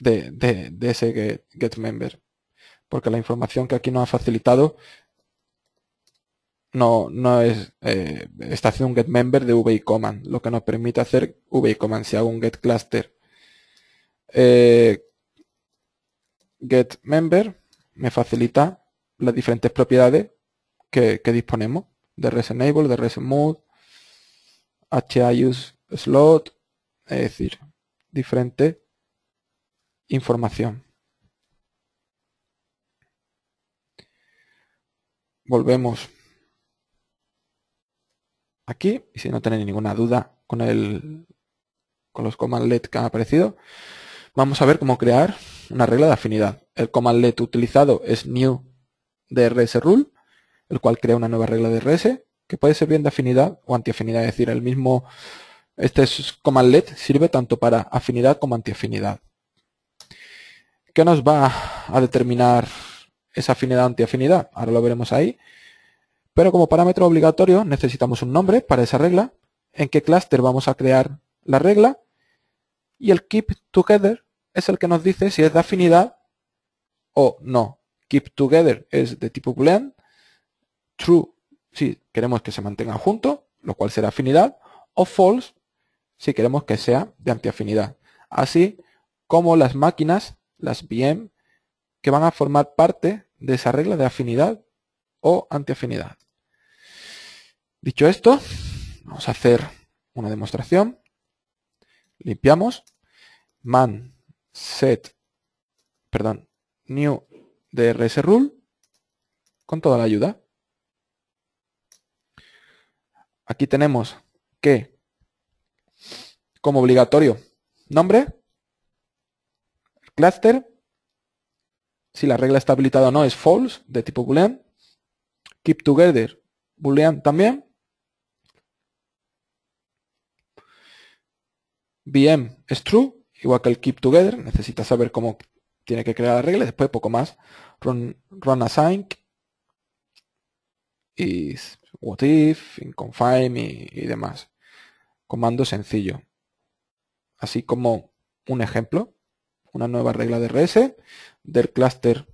de, ese get, member. Porque la información que aquí nos ha facilitado no, no es eh, está haciendo un get member de vi command, lo que nos permite hacer y command si hago un get cluster. Eh, get member me facilita las diferentes propiedades que, disponemos de res de res use slot, es decir, diferente información. Volvemos aquí y si no tenéis ninguna duda con el con los command led que han aparecido, vamos a ver cómo crear una regla de afinidad. El command led utilizado es new DRS rule, el cual crea una nueva regla de RS que puede ser bien de afinidad o antiafinidad, es decir, el mismo, este command let sirve tanto para afinidad como antiafinidad. ¿Qué nos va a determinar esa afinidad o antiafinidad? Ahora lo veremos ahí. Pero como parámetro obligatorio necesitamos un nombre para esa regla, en qué clúster vamos a crear la regla y el keep together es el que nos dice si es de afinidad o no. Keep together es de tipo blend, true si queremos que se mantenga juntos, lo cual será afinidad, o false si queremos que sea de antiafinidad. Así como las máquinas, las VM, que van a formar parte de esa regla de afinidad o antiafinidad. Dicho esto, vamos a hacer una demostración. Limpiamos. Man set, perdón, new DRS rule con toda la ayuda aquí tenemos que, como obligatorio, nombre, cluster, si la regla está habilitada o no, es false, de tipo boolean, keep together, boolean también, VM es true, igual que el keep together, necesita saber cómo tiene que crear la regla, después poco más, run, run async, is what if, confirm y, demás. Comando sencillo. Así como un ejemplo, una nueva regla de RS, del cluster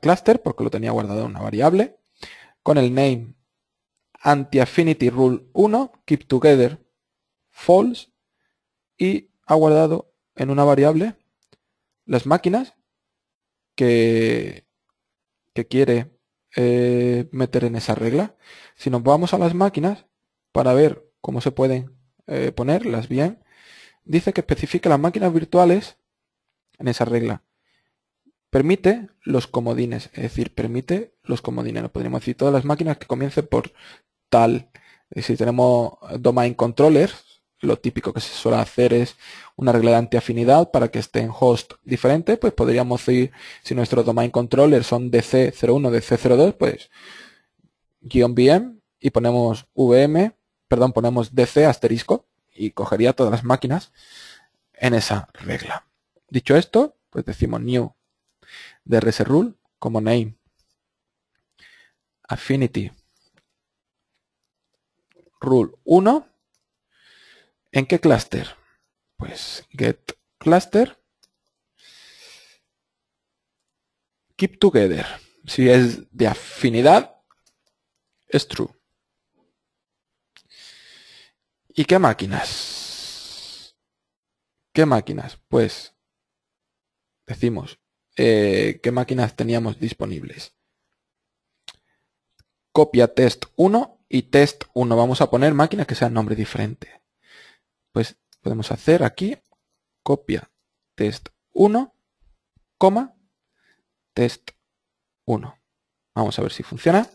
$cluster, porque lo tenía guardado en una variable, con el name anti-affinity rule 1, keep together false, y ha guardado en una variable las máquinas que, que quiere eh, meter en esa regla. Si nos vamos a las máquinas para ver cómo se pueden eh, ponerlas bien, dice que especifica las máquinas virtuales en esa regla. Permite los comodines, es decir, permite los comodines. Lo podríamos decir todas las máquinas que comiencen por tal. Si tenemos domain controllers, lo típico que se suele hacer es una regla de anti-afinidad para que esté en host diferente, pues podríamos ir, si nuestros domain controllers son DC01, DC02, pues guión VM y ponemos VM, perdón, ponemos DC asterisco y cogería todas las máquinas en esa regla. Dicho esto, pues decimos new DRS rule como name affinity rule 1 ¿En qué cluster? Pues get cluster. Keep together. Si es de afinidad, es true. ¿Y qué máquinas? ¿Qué máquinas? Pues decimos, eh, ¿qué máquinas teníamos disponibles? Copia test 1 y test 1. Vamos a poner máquinas que sean nombre diferente podemos hacer aquí copia test 1, coma, test 1. Vamos a ver si funciona.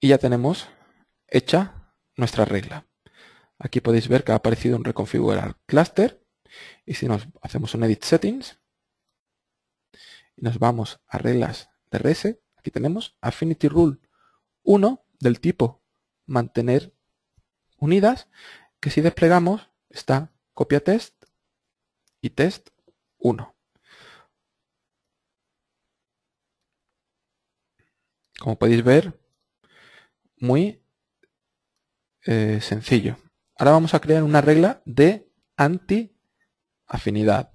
Y ya tenemos hecha nuestra regla. Aquí podéis ver que ha aparecido un reconfigurar cluster. Y si nos hacemos un edit settings y nos vamos a reglas de RS, aquí tenemos affinity rule 1 del tipo mantener unidas, que si desplegamos está copia test y test 1. Como podéis ver, muy eh, sencillo. Ahora vamos a crear una regla de anti-afinidad.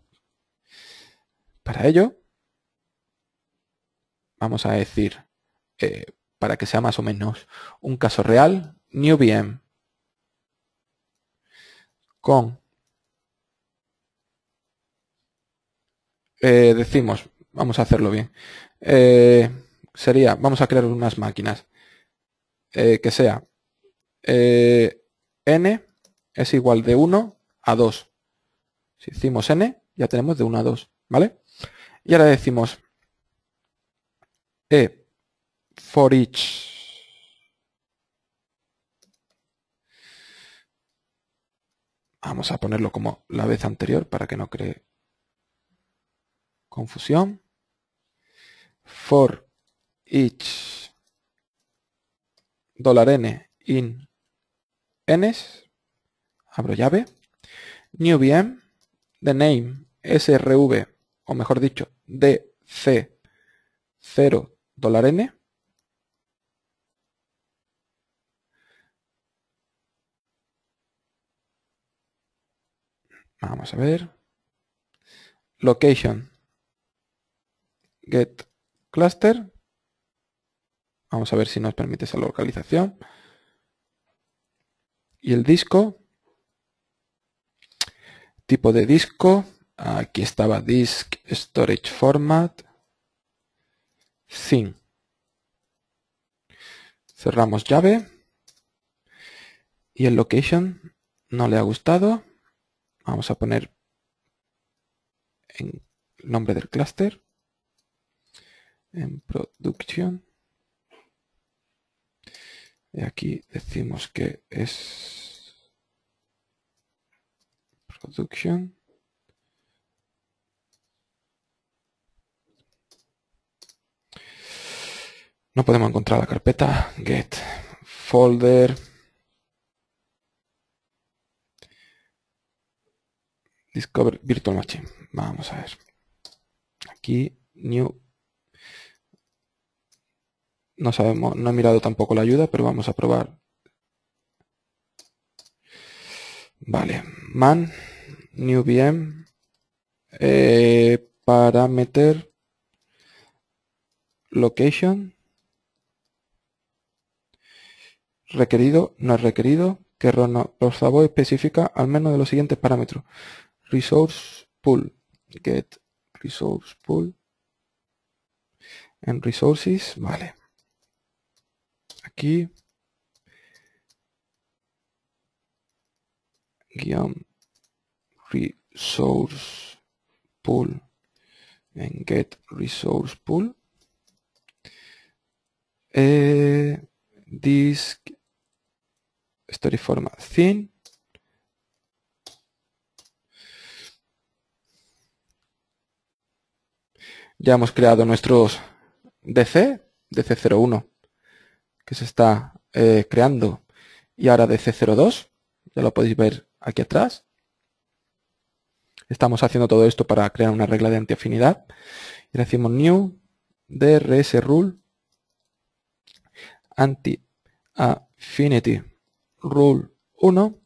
Para ello, vamos a decir, eh, para que sea más o menos un caso real, VM. con eh, decimos, vamos a hacerlo bien, eh, sería, vamos a crear unas máquinas que sea n es igual de 1 a 2. Si hicimos n, ya tenemos de 1 a 2, ¿vale? Y ahora decimos e for each Vamos a ponerlo como la vez anterior para que no cree confusión. For each $n in ns abro llave, new VM, the name srv, o mejor dicho, dc 0 $n, Vamos a ver. Location. Get cluster. Vamos a ver si nos permite esa localización. Y el disco tipo de disco, aquí estaba Disk Storage Format, sin Cerramos llave. Y el location no le ha gustado. Vamos a poner en el nombre del clúster. En production. Y aquí decimos que es production. No podemos encontrar la carpeta get folder. Discover Virtual Machine. Vamos a ver. Aquí, new. No sabemos, no he mirado tampoco la ayuda, pero vamos a probar. Vale, man new VM, eh, meter location requerido, no es requerido, que favor específica al menos de los siguientes parámetros. Resource pool, get resource pool, en resources, vale. Aquí, guión, resource pool en get resource pool disc eh, disk story format thin ya hemos creado nuestros DC, DC01, que se está eh, creando, y ahora DC02, ya lo podéis ver aquí atrás. Estamos haciendo todo esto para crear una regla de antiafinidad. Y le decimos new drs rule anti-affinity rule 1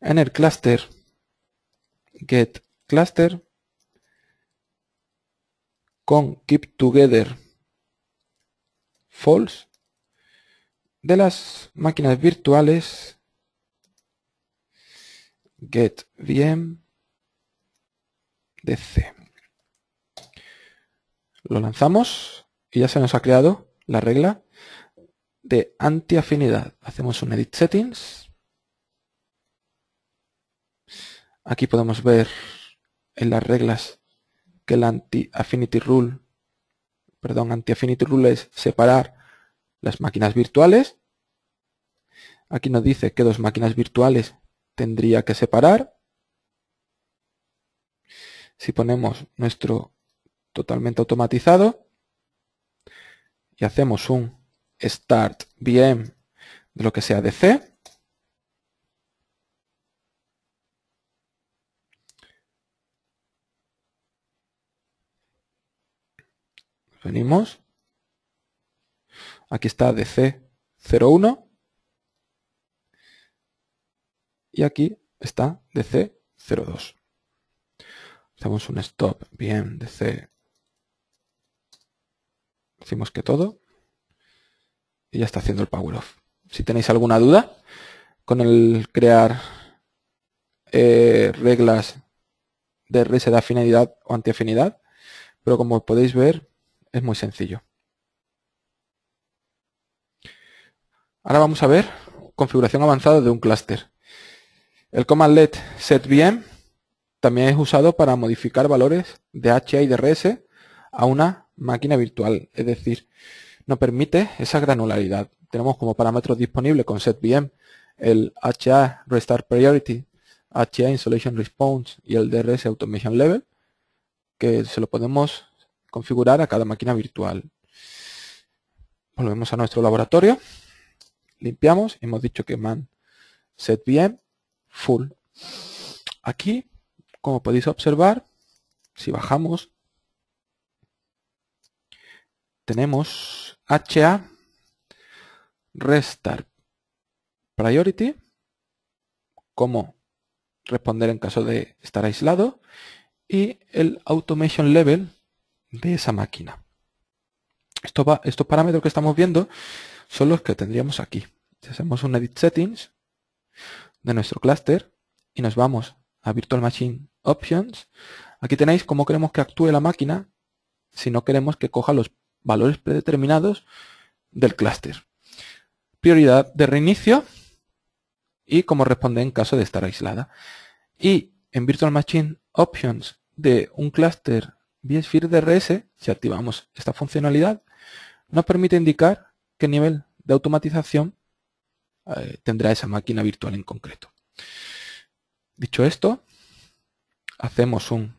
en el cluster get cluster con keep together false de las máquinas virtuales get VM de Lo lanzamos y ya se nos ha creado la regla de anti-afinidad. Hacemos un edit settings. Aquí podemos ver en las reglas que la anti-affinity rule, perdón, anti-affinity rule es separar las máquinas virtuales. Aquí nos dice que dos máquinas virtuales tendría que separar. Si ponemos nuestro totalmente automatizado y hacemos un start bien de lo que sea de C, venimos, aquí está DC01, y aquí está DC02. Hacemos un stop, bien, DC. Decimos que todo. Y ya está haciendo el power off. Si tenéis alguna duda con el crear eh, reglas de reset de afinidad o antiafinidad, pero como podéis ver, es muy sencillo. Ahora vamos a ver configuración avanzada de un clúster. El command let setVM también es usado para modificar valores de HA y DRS a una máquina virtual, es decir, nos permite esa granularidad. Tenemos como parámetros disponibles con setVM el HA Restart Priority, HA Installation Response y el DRS Automation Level, que se lo podemos configurar a cada máquina virtual. Volvemos a nuestro laboratorio, limpiamos, hemos dicho que man setVM full. Aquí, como podéis observar, si bajamos, tenemos HA restart priority, como responder en caso de estar aislado, y el automation level de esa máquina. Esto va, estos parámetros que estamos viendo son los que tendríamos aquí. Si hacemos un edit settings, de nuestro clúster y nos vamos a Virtual Machine Options. Aquí tenéis cómo queremos que actúe la máquina si no queremos que coja los valores predeterminados del clúster. Prioridad de reinicio y cómo responde en caso de estar aislada. Y en Virtual Machine Options de un clúster vSphere DRS, si activamos esta funcionalidad, nos permite indicar qué nivel de automatización eh, tendrá esa máquina virtual en concreto. Dicho esto, hacemos un...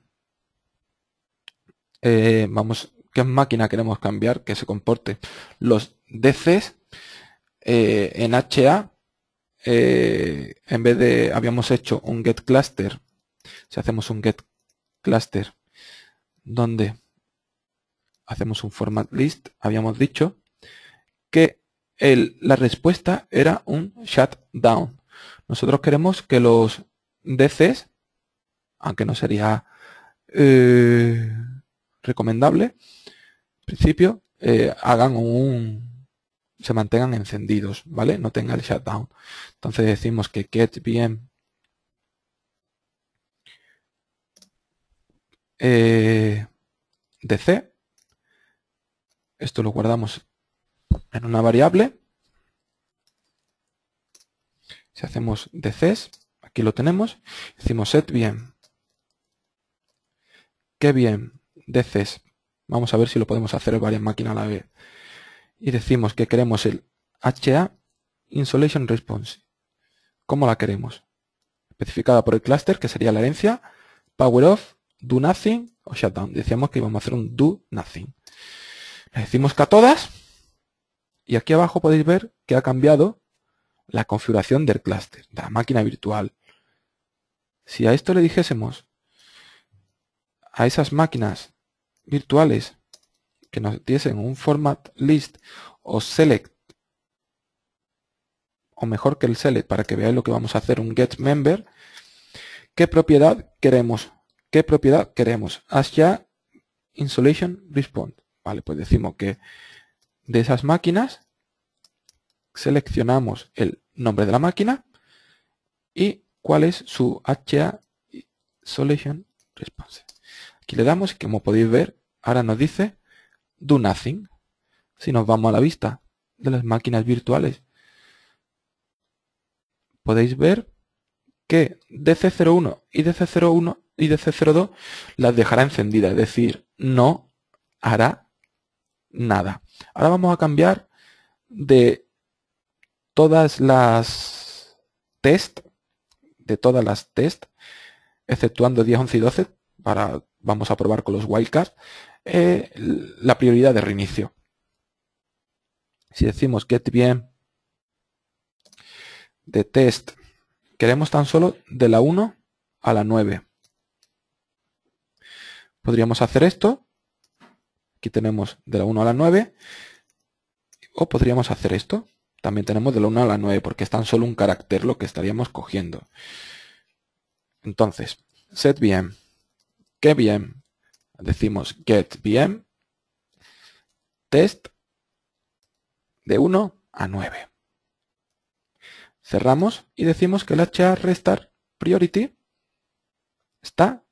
Eh, vamos, ¿qué máquina queremos cambiar? Que se comporte los DCs eh, en HA. en vez de, habíamos hecho un get cluster. Si hacemos un get cluster donde hacemos un format list, habíamos dicho que la respuesta era un shutdown. Nosotros queremos que los DCs, aunque no sería eh, recomendable, en principio, eh, hagan un se mantengan encendidos, ¿vale? No tengan el shutdown. Entonces decimos que getVM eh, DC. Esto lo guardamos en una variable. Si hacemos deces aquí lo tenemos, decimos set bien. Qué bien, deces Vamos a ver si lo podemos hacer varias máquinas a la vez. Y decimos que queremos el HA insulation Response. como la queremos? Especificada por el clúster, que sería la herencia, power off, do nothing o shutdown. Decíamos que íbamos a hacer un do nothing. Le decimos que a todas y aquí abajo podéis ver que ha cambiado la configuración del clúster, de la máquina virtual. Si a esto le dijésemos a esas máquinas virtuales que nos diesen un format list o select, o mejor que el select para que veáis lo que vamos a hacer, un get member, qué propiedad queremos, qué propiedad queremos, as ya respond Vale, pues decimos que de esas máquinas, seleccionamos el nombre de la máquina y cuál es su HA Solution Response. Aquí le damos y como podéis ver, ahora nos dice Do Nothing. Si nos vamos a la vista de las máquinas virtuales, podéis ver que DC01 y DC01 y DC02 las dejará encendidas, es decir, no hará nada. Ahora vamos a cambiar de todas las test, de todas las test, exceptuando 10, 11 y 12, para, vamos a probar con los wildcards, eh, la prioridad de reinicio. Si decimos get bien de test, queremos tan solo de la 1 a la 9. Podríamos hacer esto Aquí tenemos de la 1 a la 9. O podríamos hacer esto. También tenemos de la 1 a la 9, porque es tan solo un carácter lo que estaríamos cogiendo. Entonces, set bien, que bien, decimos get bien, test de 1 a 9. Cerramos y decimos que el HR restar priority está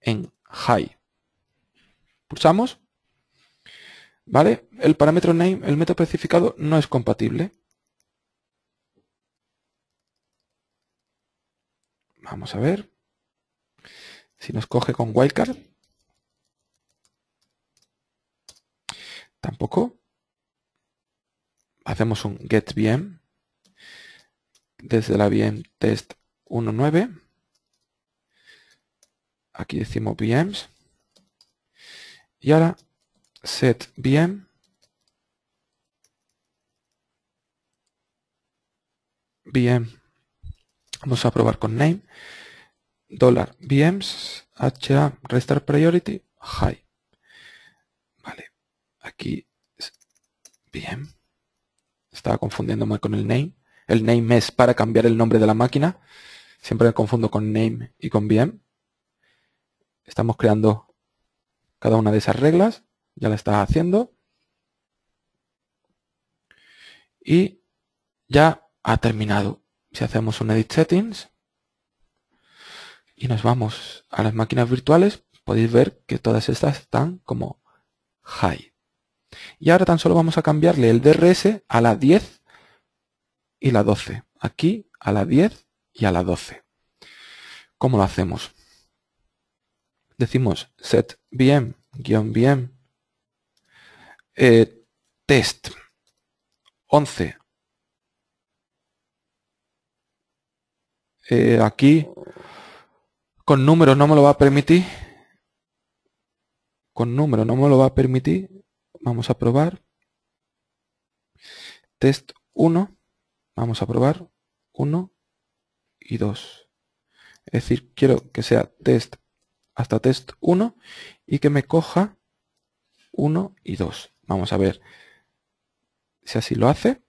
en high. Pulsamos. ¿Vale? El parámetro name, el método especificado, no es compatible. Vamos a ver. Si nos coge con wildcard. Tampoco. Hacemos un get VM. Desde la VM test 1.9. Aquí decimos VMs. Y ahora set VM. Vamos a probar con name. Dólar VMs, HA, restar priority, high. Vale, aquí VM. Estaba confundiéndome con el name. El name es para cambiar el nombre de la máquina. Siempre me confundo con name y con VM. Estamos creando cada una de esas reglas, ya la está haciendo. Y ya ha terminado. Si hacemos un edit settings y nos vamos a las máquinas virtuales, podéis ver que todas estas están como high. Y ahora tan solo vamos a cambiarle el DRS a la 10 y la 12. Aquí a la 10 y a la 12. ¿Cómo lo hacemos? decimos set VM, guión VM, eh, test 11. Eh, aquí con número no me lo va a permitir. Con número no me lo va a permitir. Vamos a probar. Test 1. Vamos a probar 1 y 2. Es decir, quiero que sea test hasta test 1 y que me coja 1 y 2. Vamos a ver si así lo hace.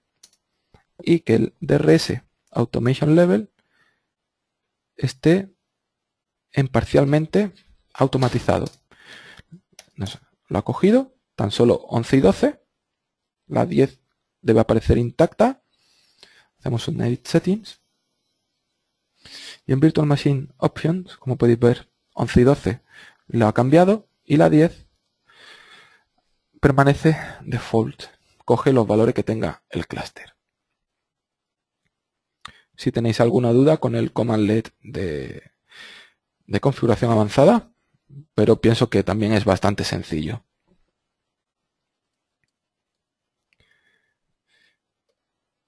Y que el DRS Automation Level esté en parcialmente automatizado. lo ha cogido, tan solo 11 y 12. La 10 debe aparecer intacta. Hacemos un Edit Settings. Y en Virtual Machine Options, como podéis ver, 11 y 12 lo ha cambiado y la 10 permanece default, coge los valores que tenga el clúster. Si tenéis alguna duda con el command led de, de configuración avanzada, pero pienso que también es bastante sencillo.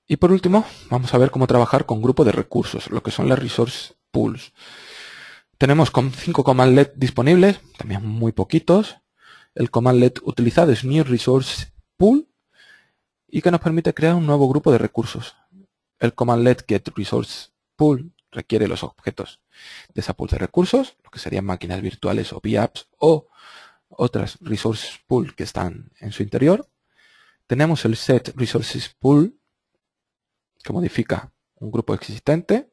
Y por último, vamos a ver cómo trabajar con grupo de recursos, lo que son las resource pools. Tenemos 5 led disponibles, también muy poquitos. El led utilizado es New Resource Pool y que nos permite crear un nuevo grupo de recursos. El commandlet Get Resource Pool requiere los objetos de esa pool de recursos, lo que serían máquinas virtuales o VApps o otras resource pool que están en su interior. Tenemos el set resources pool que modifica un grupo existente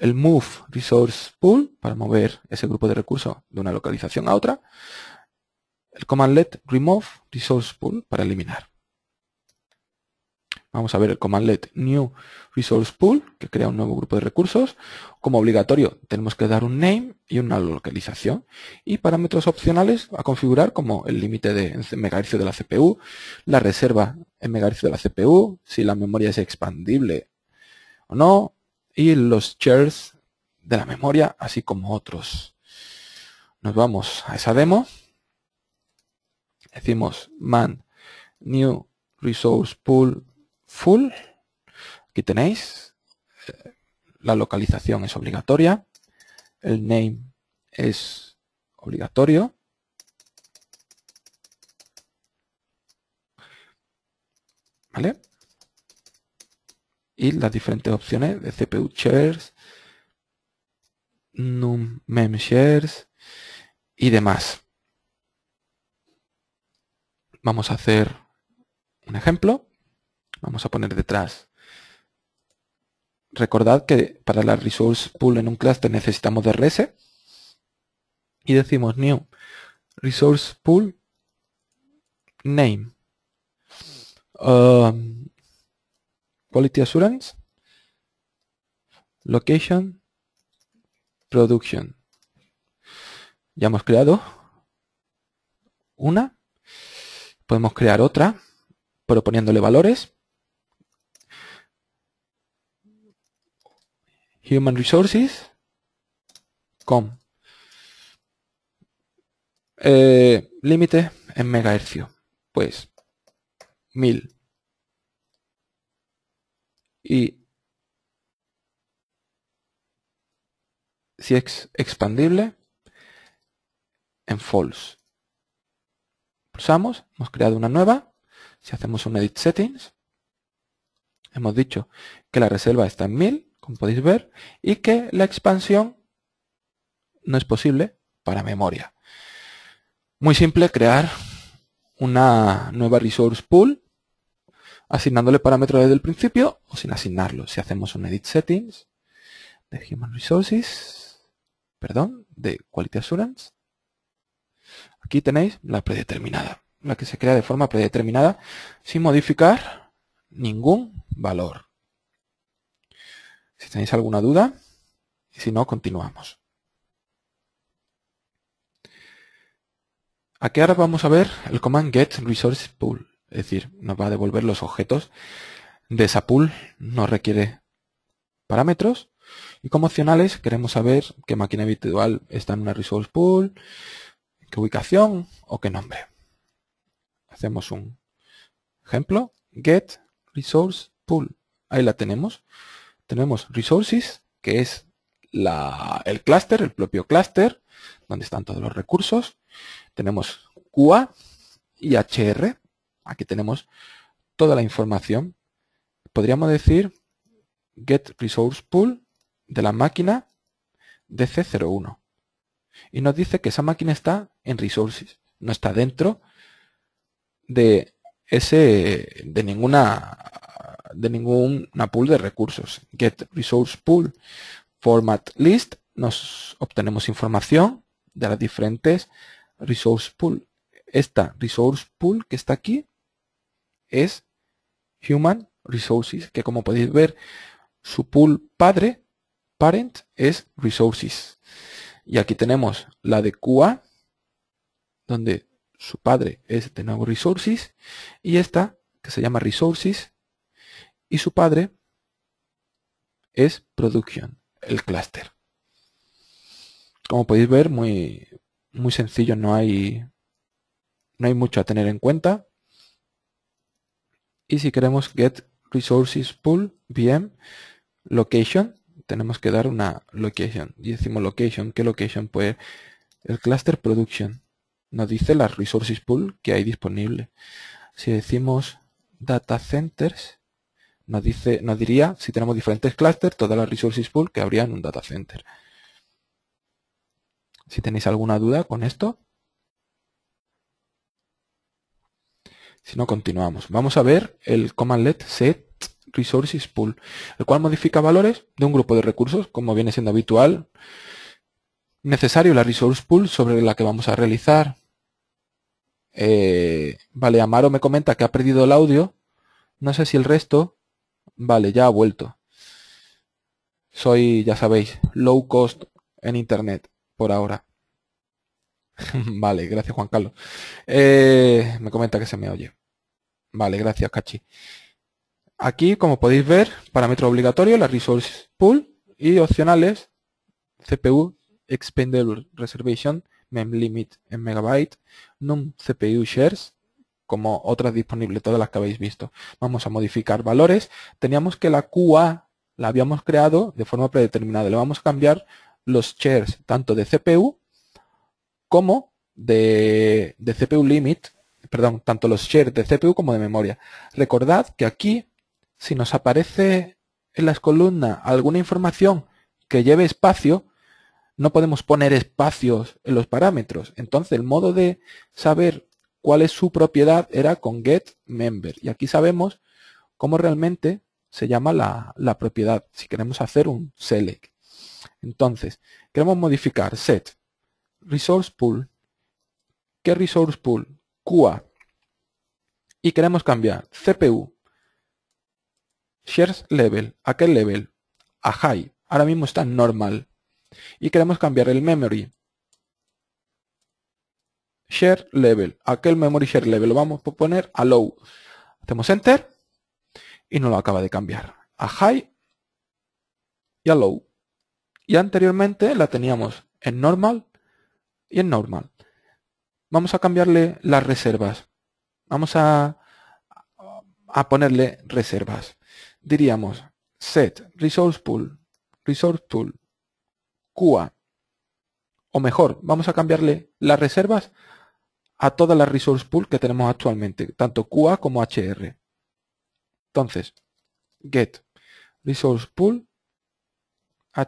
el move resource pool para mover ese grupo de recursos de una localización a otra, el commandlet remove resource pool para eliminar. Vamos a ver el commandlet new resource pool que crea un nuevo grupo de recursos. Como obligatorio tenemos que dar un name y una localización y parámetros opcionales a configurar como el límite de megahercios de la CPU, la reserva en megahercios de la CPU, si la memoria es expandible o no, y los shares de la memoria, así como otros. Nos vamos a esa demo. Decimos man new resource pool full. Aquí tenéis. Eh, la localización es obligatoria. El name es obligatorio. ¿Vale? y las diferentes opciones de CPU shares, num mem shares y demás. Vamos a hacer un ejemplo. Vamos a poner detrás. Recordad que para la resource pool en un cluster necesitamos de rs y decimos new resource pool name. Um, Quality Assurance, Location, Production. Ya hemos creado una. Podemos crear otra, proponiéndole valores. Human Resources, com. Eh, límite en megahercio. Pues 1000. Y si es expandible, en false. Pulsamos, hemos creado una nueva. Si hacemos un edit settings, hemos dicho que la reserva está en 1000, como podéis ver, y que la expansión no es posible para memoria. Muy simple crear una nueva resource pool asignándole parámetros desde el principio o sin asignarlo. Si hacemos un edit settings de resources, perdón, de quality assurance, aquí tenéis la predeterminada, la que se crea de forma predeterminada sin modificar ningún valor. Si tenéis alguna duda, y si no, continuamos. Aquí ahora vamos a ver el command get resource pool es decir, nos va a devolver los objetos de esa pool, no requiere parámetros, y como opcionales queremos saber qué máquina virtual está en una resource pool, qué ubicación o qué nombre. Hacemos un ejemplo, get resource pool. Ahí la tenemos. Tenemos resources, que es el clúster, el propio clúster, donde están todos los recursos. Tenemos QA y HR, Aquí tenemos toda la información. Podríamos decir get resource pool de la máquina DC01. Y nos dice que esa máquina está en resources, no está dentro de ese de ninguna de ninguna pool de recursos. Get resource pool format list nos obtenemos información de las diferentes resource pool. Esta resource pool que está aquí es Human Resources, que como podéis ver, su pool padre, parent, es Resources. Y aquí tenemos la de QA, donde su padre es de nuevo Resources, y esta, que se llama Resources, y su padre es Production, el cluster. Como podéis ver, muy, muy sencillo, no hay, no hay mucho a tener en cuenta y si queremos get resources pool VM location tenemos que dar una location y decimos location qué location pues el cluster production nos dice las resources pool que hay disponible si decimos data centers nos dice nos diría si tenemos diferentes clusters todas las resources pool que habría en un data center si tenéis alguna duda con esto Si no, continuamos. Vamos a ver el commandlet set resources pool, el cual modifica valores de un grupo de recursos, como viene siendo habitual, necesario la resource pool sobre la que vamos a realizar. Eh, vale, Amaro me comenta que ha perdido el audio. No sé si el resto. Vale, ya ha vuelto. Soy, ya sabéis, low cost en internet por ahora. vale, gracias Juan Carlos. Eh, me comenta que se me oye. Vale, gracias Cachi. Aquí, como podéis ver, parámetro obligatorio, la resource pool y opcionales, CPU expendable reservation, mem limit en megabyte, num CPU shares, como otras disponibles, todas las que habéis visto. Vamos a modificar valores. Teníamos que la QA la habíamos creado de forma predeterminada. Le vamos a cambiar los shares tanto de CPU como de, CPU limit, perdón, tanto los shares de CPU como de memoria. Recordad que aquí, si nos aparece en las columnas alguna información que lleve espacio, no podemos poner espacios en los parámetros. Entonces, el modo de saber cuál es su propiedad era con get member Y aquí sabemos cómo realmente se llama la, la propiedad, si queremos hacer un select. Entonces, queremos modificar set resource pool. ¿Qué resource pool? QA. Y queremos cambiar CPU, shares level, aquel level, a high. Ahora mismo está en normal. Y queremos cambiar el memory. Share level, aquel memory share level, lo vamos a poner a low. Hacemos enter y no lo acaba de cambiar. A high y a low. Y anteriormente la teníamos en normal y es normal. Vamos a cambiarle las reservas. Vamos a, a ponerle reservas. Diríamos set resource pool, resource pool QA. O mejor, vamos a cambiarle las reservas a todas las resource pool que tenemos actualmente, tanto QA como HR. Entonces, get resource pool HA,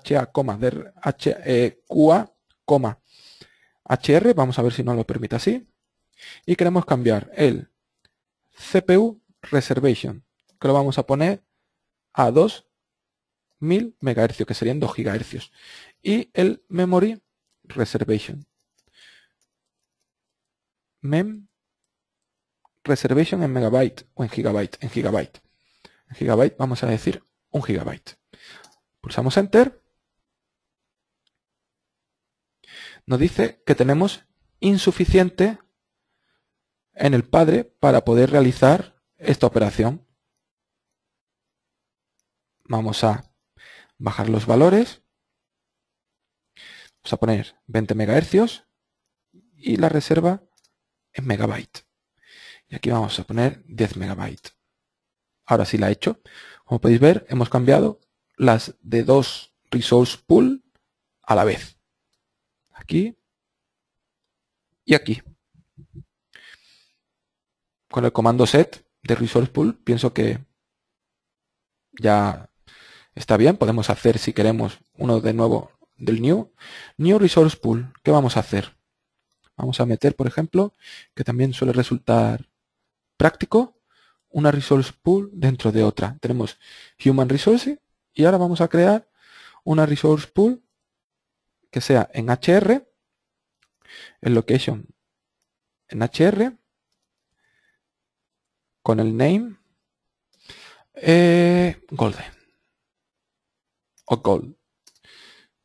de, H, e, QA, HR, vamos a ver si nos lo permite así. Y queremos cambiar el CPU Reservation, que lo vamos a poner a 2000 MHz, que serían 2 GHz. Y el Memory Reservation. Mem Reservation en megabyte o en gigabyte, en gigabyte. En gigabyte vamos a decir un gigabyte. Pulsamos Enter nos dice que tenemos insuficiente en el padre para poder realizar esta operación. Vamos a bajar los valores. Vamos a poner 20 MHz y la reserva en megabyte. Y aquí vamos a poner 10 MB. Ahora sí la he hecho. Como podéis ver, hemos cambiado las de dos resource pool a la vez aquí y aquí. Con el comando set de resource pool pienso que ya está bien. Podemos hacer, si queremos, uno de nuevo del new. New resource pool, ¿qué vamos a hacer? Vamos a meter, por ejemplo, que también suele resultar práctico, una resource pool dentro de otra. Tenemos human resource y ahora vamos a crear una resource pool que sea en HR, en location en HR, con el name eh, golden o gold.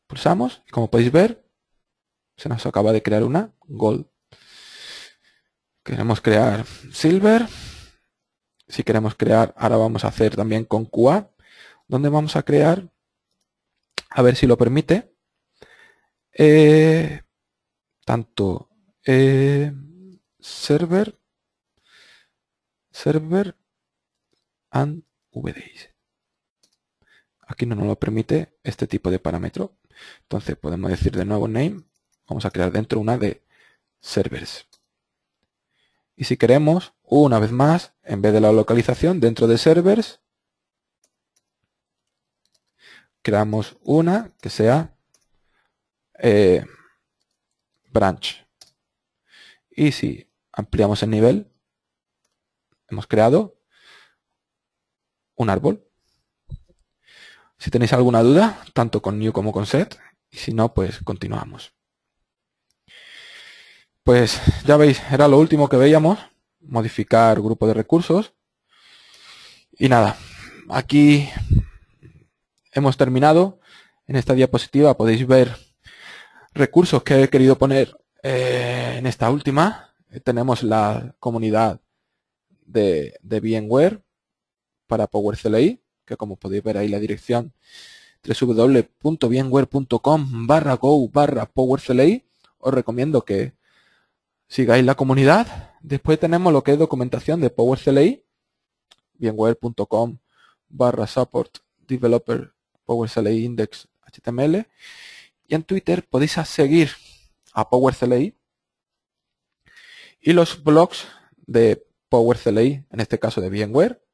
Pulsamos como podéis ver, se nos acaba de crear una gold. Queremos crear silver. Si queremos crear, ahora vamos a hacer también con QA, donde vamos a crear, a ver si lo permite, eh, tanto eh, server, server and VDIs. Aquí no nos lo permite este tipo de parámetro. Entonces podemos decir de nuevo name. Vamos a crear dentro una de servers. Y si queremos, una vez más, en vez de la localización, dentro de servers, creamos una que sea eh, branch. Y si ampliamos el nivel, hemos creado un árbol. Si tenéis alguna duda, tanto con new como con set, y si no, pues continuamos. Pues ya veis, era lo último que veíamos, modificar grupo de recursos. Y nada, aquí hemos terminado. En esta diapositiva podéis ver recursos que he querido poner eh, en esta última. Tenemos la comunidad de, de VMware para PowerCLI, que como podéis ver ahí la dirección www.bienware.com barra go barra PowerCLI. Os recomiendo que sigáis la comunidad. Después tenemos lo que es documentación de PowerCLI, bienware.com barra support developer PowerCLI index HTML. Y en Twitter podéis seguir a PowerCLI y los blogs de PowerCLI, en este caso de VMware,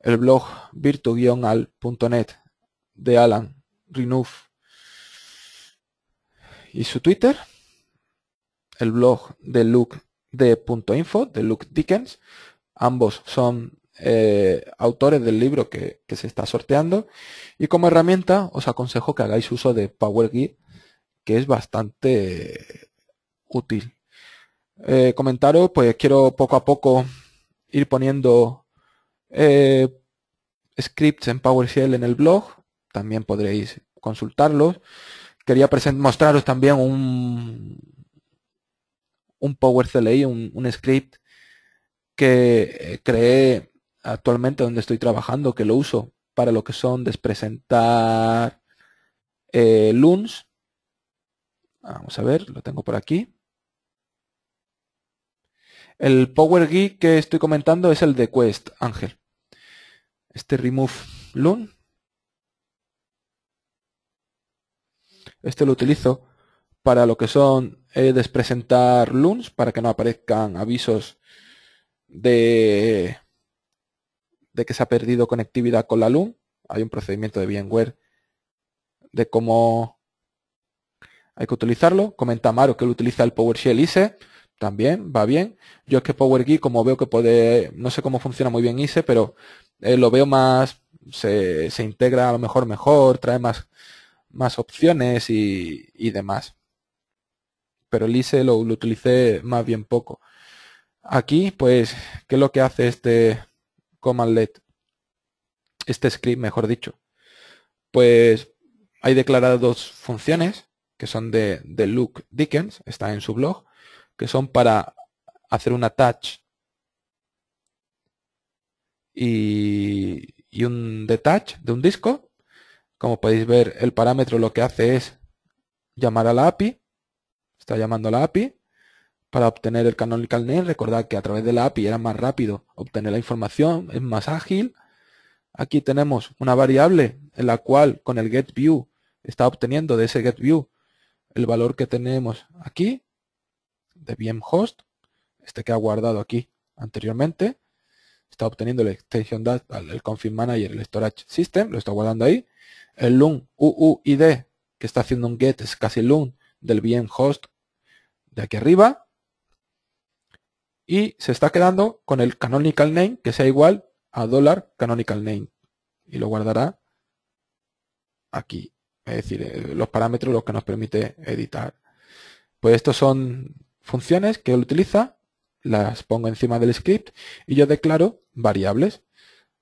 el blog virtu-al.net de Alan Renouf y su Twitter, el blog de Luke de .info, de Luke Dickens, ambos son eh, autores del libro que, se está sorteando. Y como herramienta os aconsejo que hagáis uso de Power que es bastante útil. Eh, comentaros, pues quiero poco a poco ir poniendo eh, scripts en PowerShell en el blog. También podréis consultarlos. Quería mostraros también un, un PowerCLI, un, un script que creé actualmente donde estoy trabajando, que lo uso para lo que son despresentar eh, loons Vamos a ver, lo tengo por aquí. El Power Geek que estoy comentando es el de Quest, Ángel. Este Remove Loon. Este lo utilizo para lo que son eh, despresentar loons, para que no aparezcan avisos de de que se ha perdido conectividad con la LUM. Hay un procedimiento de bienware de cómo hay que utilizarlo. Comenta Maro que lo utiliza el PowerShell ISE. También va bien. Yo es que PowerGui, como veo que puede, no sé cómo funciona muy bien ISE, pero eh, lo veo más, se, se, integra a lo mejor mejor, trae más, más opciones y, demás. Pero el ISE lo, lo utilicé más bien poco. Aquí, pues, ¿qué es lo que hace este, command este script mejor dicho, pues hay declaradas dos funciones que son de, de Luke Dickens, está en su blog, que son para hacer un attach y, y un detach de un disco. Como podéis ver, el parámetro lo que hace es llamar a la API, está llamando a la API, para obtener el canonical name. Recordad que a través de la API era más rápido obtener la información, es más ágil. Aquí tenemos una variable en la cual con el getView está obteniendo de ese getView el valor que tenemos aquí de host, este que ha guardado aquí anteriormente. Está obteniendo el extension data, el config manager, el storage system, lo está guardando ahí. El loon uuid que está haciendo un get, es casi loon del host de aquí arriba y se está quedando con el canonical name que sea igual a dólar canonical name y lo guardará aquí es decir eh, los parámetros los que nos permite editar pues estos son funciones que él utiliza las pongo encima del script y yo declaro variables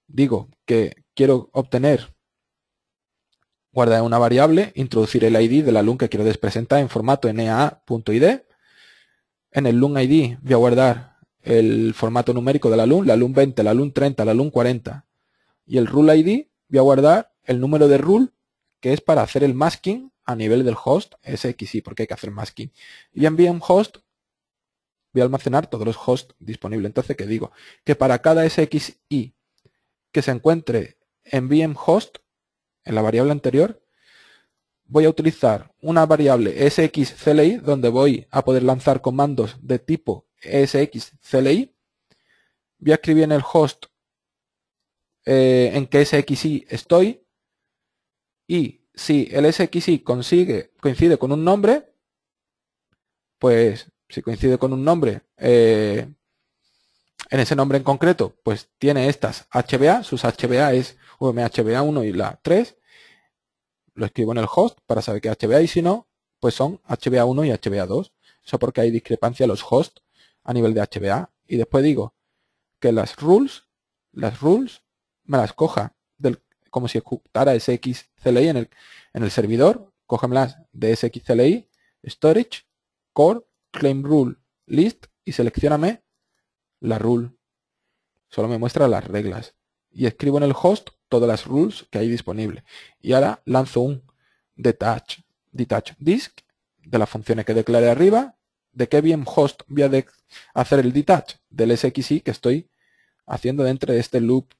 digo que quiero obtener guardar una variable introducir el id de la LUN que quiero despresentar en formato naa.id en el LUN ID voy a guardar el formato numérico de la LUN, la LUN 20, la LUN 30, la LUN 40. Y el rule ID voy a guardar el número de rule que es para hacer el masking a nivel del host SXI, porque hay que hacer masking. Y en VM host voy a almacenar todos los hosts disponibles. Entonces, ¿qué digo? Que para cada SXI que se encuentre en VM host, en la variable anterior, voy a utilizar una variable SXCLI donde voy a poder lanzar comandos de tipo SXCLI. CLI. Voy a escribir en el host eh, en que SXI estoy. Y si el SXI consigue, coincide con un nombre, pues si coincide con un nombre, eh, en ese nombre en concreto, pues tiene estas HBA, sus HBA es UMHBA 1 y la 3. Lo escribo en el host para saber qué HBA y si no, pues son HBA 1 y HBA 2. Eso porque hay discrepancia en los hosts a nivel de HBA y después digo que las rules, las rules me las coja del, como si ejecutara SXCLI en el, en el servidor, las de SXCLI, storage, core, claim rule, list y seleccioname la rule. Solo me muestra las reglas. Y escribo en el host todas las rules que hay disponible. Y ahora lanzo un detach, detach disk de las funciones que declaré arriba de qué bien host voy a hacer el detach del SXI que estoy haciendo dentro de este loop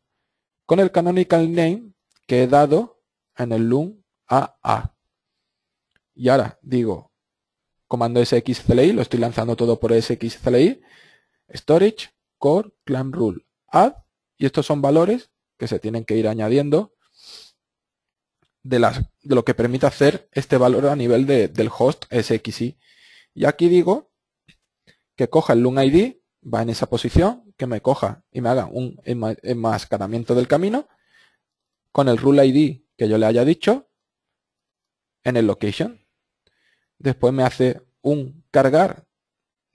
con el canonical name que he dado en el loom AA. Y ahora digo comando SXCLI, lo estoy lanzando todo por SXLi storage, core, clan rule, add, y estos son valores que se tienen que ir añadiendo de, las, de lo que permite hacer este valor a nivel del host SXI y aquí digo que coja el Loon ID, va en esa posición, que me coja y me haga un enmascaramiento del camino con el rule ID que yo le haya dicho en el location. Después me hace un cargar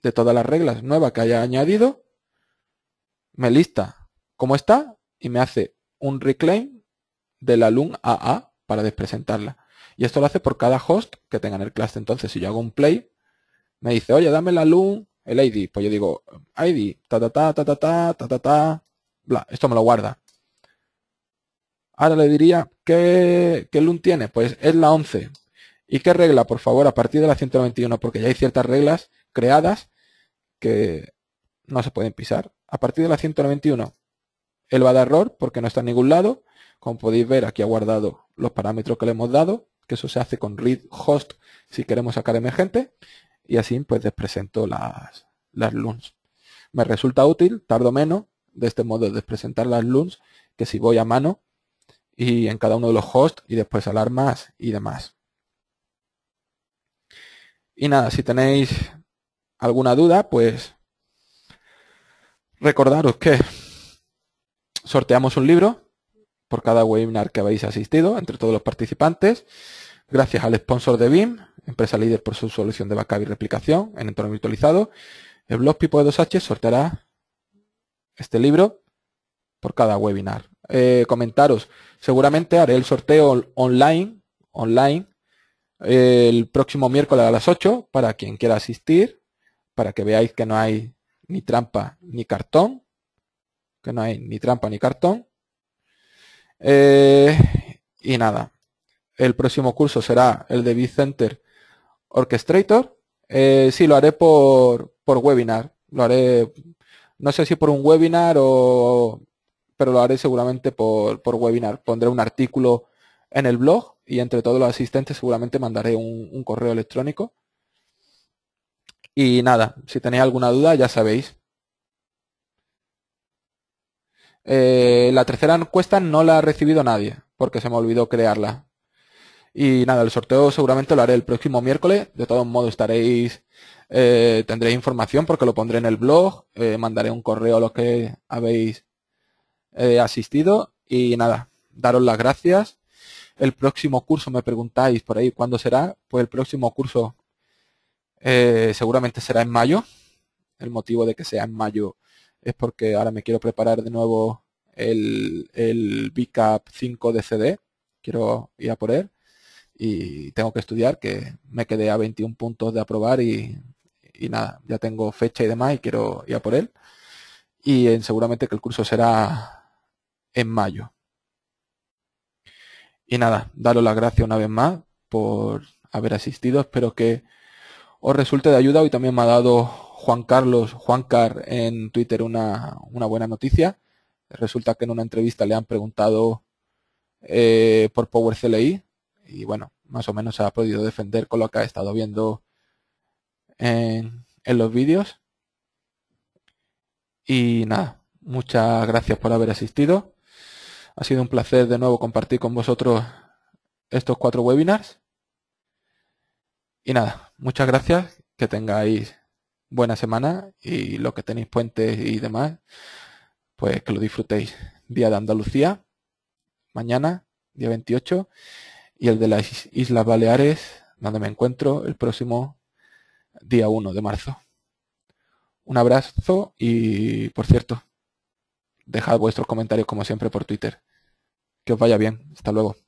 de todas las reglas nuevas que haya añadido, me lista cómo está y me hace un reclaim de la loon AA para despresentarla. Y esto lo hace por cada host que tenga en el cluster. Entonces, si yo hago un play, me dice, oye, dame la LUN, el ID. Pues yo digo, ID, ta ta ta ta ta ta ta ta ta, bla, esto me lo guarda. Ahora le diría, ¿qué, qué LUN tiene? Pues es la 11. ¿Y qué regla, por favor, a partir de la 191? Porque ya hay ciertas reglas creadas que no se pueden pisar. A partir de la 191, él va a dar error porque no está en ningún lado. Como podéis ver, aquí ha guardado los parámetros que le hemos dado, que eso se hace con read host si queremos sacar emergente y así pues les presento las, las LUNs. Me resulta útil, tardo menos, de este modo de presentar las LUNs, que si voy a mano y en cada uno de los hosts y después hablar más y demás. Y nada, si tenéis alguna duda, pues recordaros que sorteamos un libro por cada webinar que habéis asistido entre todos los participantes. Gracias al sponsor de BIM, empresa líder por su solución de backup y replicación en entorno virtualizado, el blog Pipo de 2H sorteará este libro por cada webinar. Eh, comentaros, seguramente haré el sorteo online, online el próximo miércoles a las 8 para quien quiera asistir, para que veáis que no hay ni trampa ni cartón, que no hay ni trampa ni cartón. Eh, y nada, el próximo curso será el de V-Center Orchestrator. Eh, sí, lo haré por, webinar. Lo haré, no sé si por un webinar o, pero lo haré seguramente por, webinar. Pondré un artículo en el blog y entre todos los asistentes seguramente mandaré un, correo electrónico. Y nada, si tenéis alguna duda ya sabéis. Eh, la tercera encuesta no la ha recibido nadie porque se me olvidó crearla. Y nada, el sorteo seguramente lo haré el próximo miércoles. De todos modos estaréis, eh, tendréis información porque lo pondré en el blog. Eh, mandaré un correo a los que habéis eh, asistido. Y nada, daros las gracias. El próximo curso, me preguntáis por ahí cuándo será. Pues el próximo curso seguramente será en mayo. El motivo de que sea en mayo es porque ahora me quiero preparar de nuevo el, el BCAP 5 de CD. Quiero ir a por él y tengo que estudiar, que me quedé a 21 puntos de aprobar y, y nada, ya tengo fecha y demás y quiero ir a por él. Y seguramente que el curso será en mayo. Y nada, daros las gracias una vez más por haber asistido. Espero que os resulte de ayuda. Hoy también me ha dado Juan Carlos, Juan Car en Twitter una, una buena noticia. Resulta que en una entrevista le han preguntado eh, por Power y bueno, más o menos se ha podido defender con lo que ha estado viendo en, los vídeos. Y nada, muchas gracias por haber asistido. Ha sido un placer de nuevo compartir con vosotros estos cuatro webinars. Y nada, muchas gracias, que tengáis buena semana y lo que tenéis puentes y demás, pues que lo disfrutéis. Día de Andalucía, mañana, día 28 y el de las Islas Baleares, donde me encuentro el próximo día 1 de marzo. Un abrazo y, por cierto, dejad vuestros comentarios como siempre por Twitter. Que os vaya bien. Hasta luego.